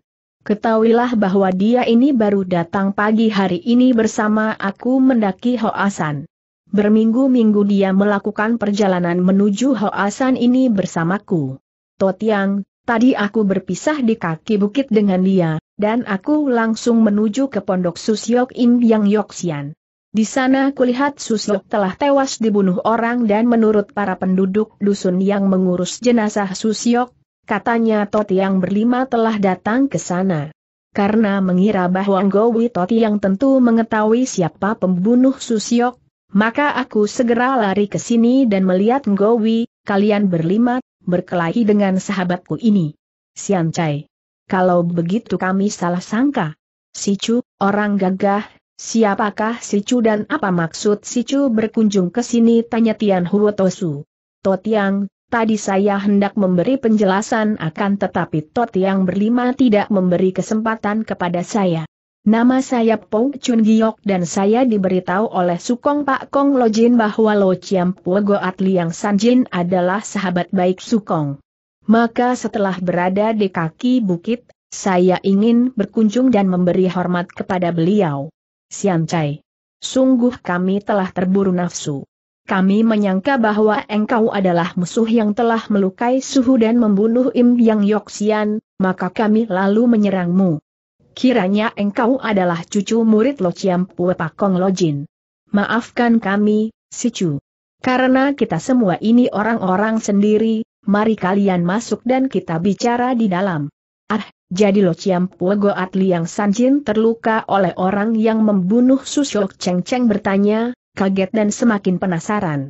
S1: Ketahuilah bahwa dia ini baru datang pagi hari ini bersama aku mendaki Hoasan. Berminggu-minggu dia melakukan perjalanan menuju Hoasan ini bersamaku. Totiang, tadi aku berpisah di kaki bukit dengan dia, dan aku langsung menuju ke pondok Susyok Im Yang Yoksian. Di sana kulihat Susyok telah tewas dibunuh orang dan menurut para penduduk dusun yang mengurus jenazah Susyok, katanya Toti yang berlima telah datang ke sana. Karena mengira bahwa Ngowi Toti yang tentu mengetahui siapa pembunuh Susyok, maka aku segera lari ke sini dan melihat Ngowi, kalian berlima, berkelahi dengan sahabatku ini. Siancai kalau begitu kami salah sangka. Sicu, orang gagah, siapakah Sicu dan apa maksud Sicu berkunjung ke sini tanya Tian Huo Tosu. Totiang, tadi saya hendak memberi penjelasan akan tetapi Totiang berlima tidak memberi kesempatan kepada saya. Nama saya Pong Chun Giok dan saya diberitahu oleh Sukong Pak Kong Lojin bahwa Lo Chiam Puo Goat Liang Sanjin adalah sahabat baik Sukong. Maka setelah berada di kaki bukit, saya ingin berkunjung dan memberi hormat kepada beliau. Sian Cai, Sungguh kami telah terburu nafsu. Kami menyangka bahwa engkau adalah musuh yang telah melukai Suhu dan membunuh Im Yang Sian, maka kami lalu menyerangmu. Kiranya engkau adalah cucu murid Lo Chiam Pue Lo Jin. Maafkan kami, si Karena kita semua ini orang-orang sendiri, mari kalian masuk dan kita bicara di dalam. Ah, jadi Lo Chiam Goat Liang Sanjin terluka oleh orang yang membunuh Susyok Cheng Cheng bertanya, kaget dan semakin penasaran.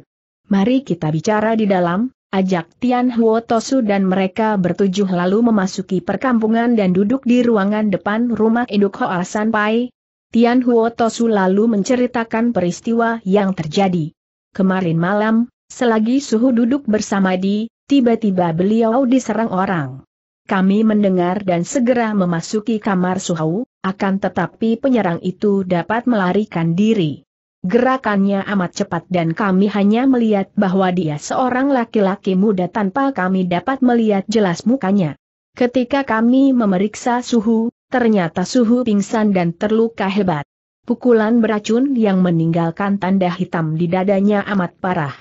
S1: Mari kita bicara di dalam, ajak Tian Huo Tosu dan mereka bertujuh lalu memasuki perkampungan dan duduk di ruangan depan rumah induk Hoa San Pai. Tian Huo Tosu lalu menceritakan peristiwa yang terjadi. Kemarin malam, selagi suhu duduk bersama di Tiba-tiba beliau diserang orang. Kami mendengar dan segera memasuki kamar Suhau, akan tetapi penyerang itu dapat melarikan diri. Gerakannya amat cepat dan kami hanya melihat bahwa dia seorang laki-laki muda tanpa kami dapat melihat jelas mukanya. Ketika kami memeriksa suhu, ternyata suhu pingsan dan terluka hebat. Pukulan beracun yang meninggalkan tanda hitam di dadanya amat parah.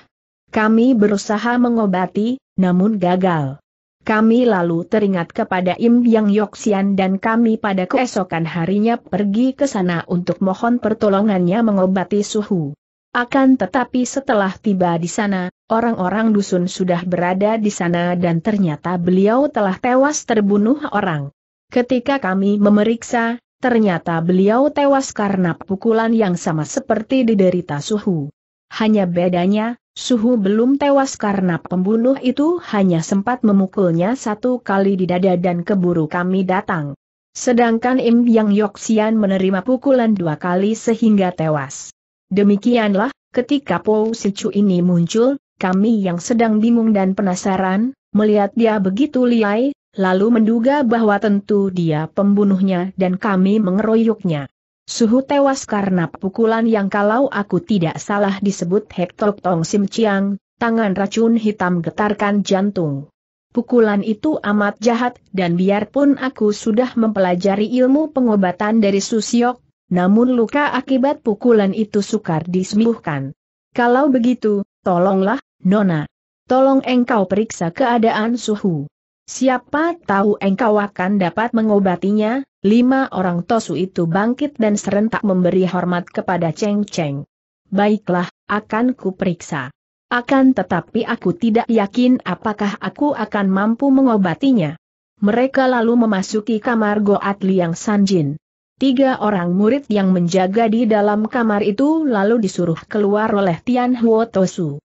S1: Kami berusaha mengobati, namun gagal. Kami lalu teringat kepada Im Yang Yoksian dan kami pada keesokan harinya pergi ke sana untuk mohon pertolongannya mengobati suhu. Akan tetapi setelah tiba di sana, orang-orang dusun sudah berada di sana dan ternyata beliau telah tewas terbunuh orang. Ketika kami memeriksa, ternyata beliau tewas karena pukulan yang sama seperti diderita suhu. Hanya bedanya, Suhu belum tewas karena pembunuh itu hanya sempat memukulnya satu kali di dada dan keburu kami datang. Sedangkan Im Yang Yoksian menerima pukulan dua kali sehingga tewas. Demikianlah, ketika Po Sichu ini muncul, kami yang sedang bingung dan penasaran, melihat dia begitu liai, lalu menduga bahwa tentu dia pembunuhnya dan kami mengeroyoknya. Suhu tewas karena pukulan yang kalau aku tidak salah disebut Hektok Tong Sim Chiang, tangan racun hitam getarkan jantung. Pukulan itu amat jahat dan biarpun aku sudah mempelajari ilmu pengobatan dari Susiok, namun luka akibat pukulan itu sukar disembuhkan. Kalau begitu, tolonglah, Nona. Tolong engkau periksa keadaan suhu. Siapa tahu engkau akan dapat mengobatinya, Lima orang Tosu itu bangkit dan serentak memberi hormat kepada Cheng Cheng. Baiklah, akan ku periksa. Akan tetapi aku tidak yakin apakah aku akan mampu mengobatinya. Mereka lalu memasuki kamar Goat Liang Sanjin. Tiga orang murid yang menjaga di dalam kamar itu lalu disuruh keluar oleh Tian Huo Tosu.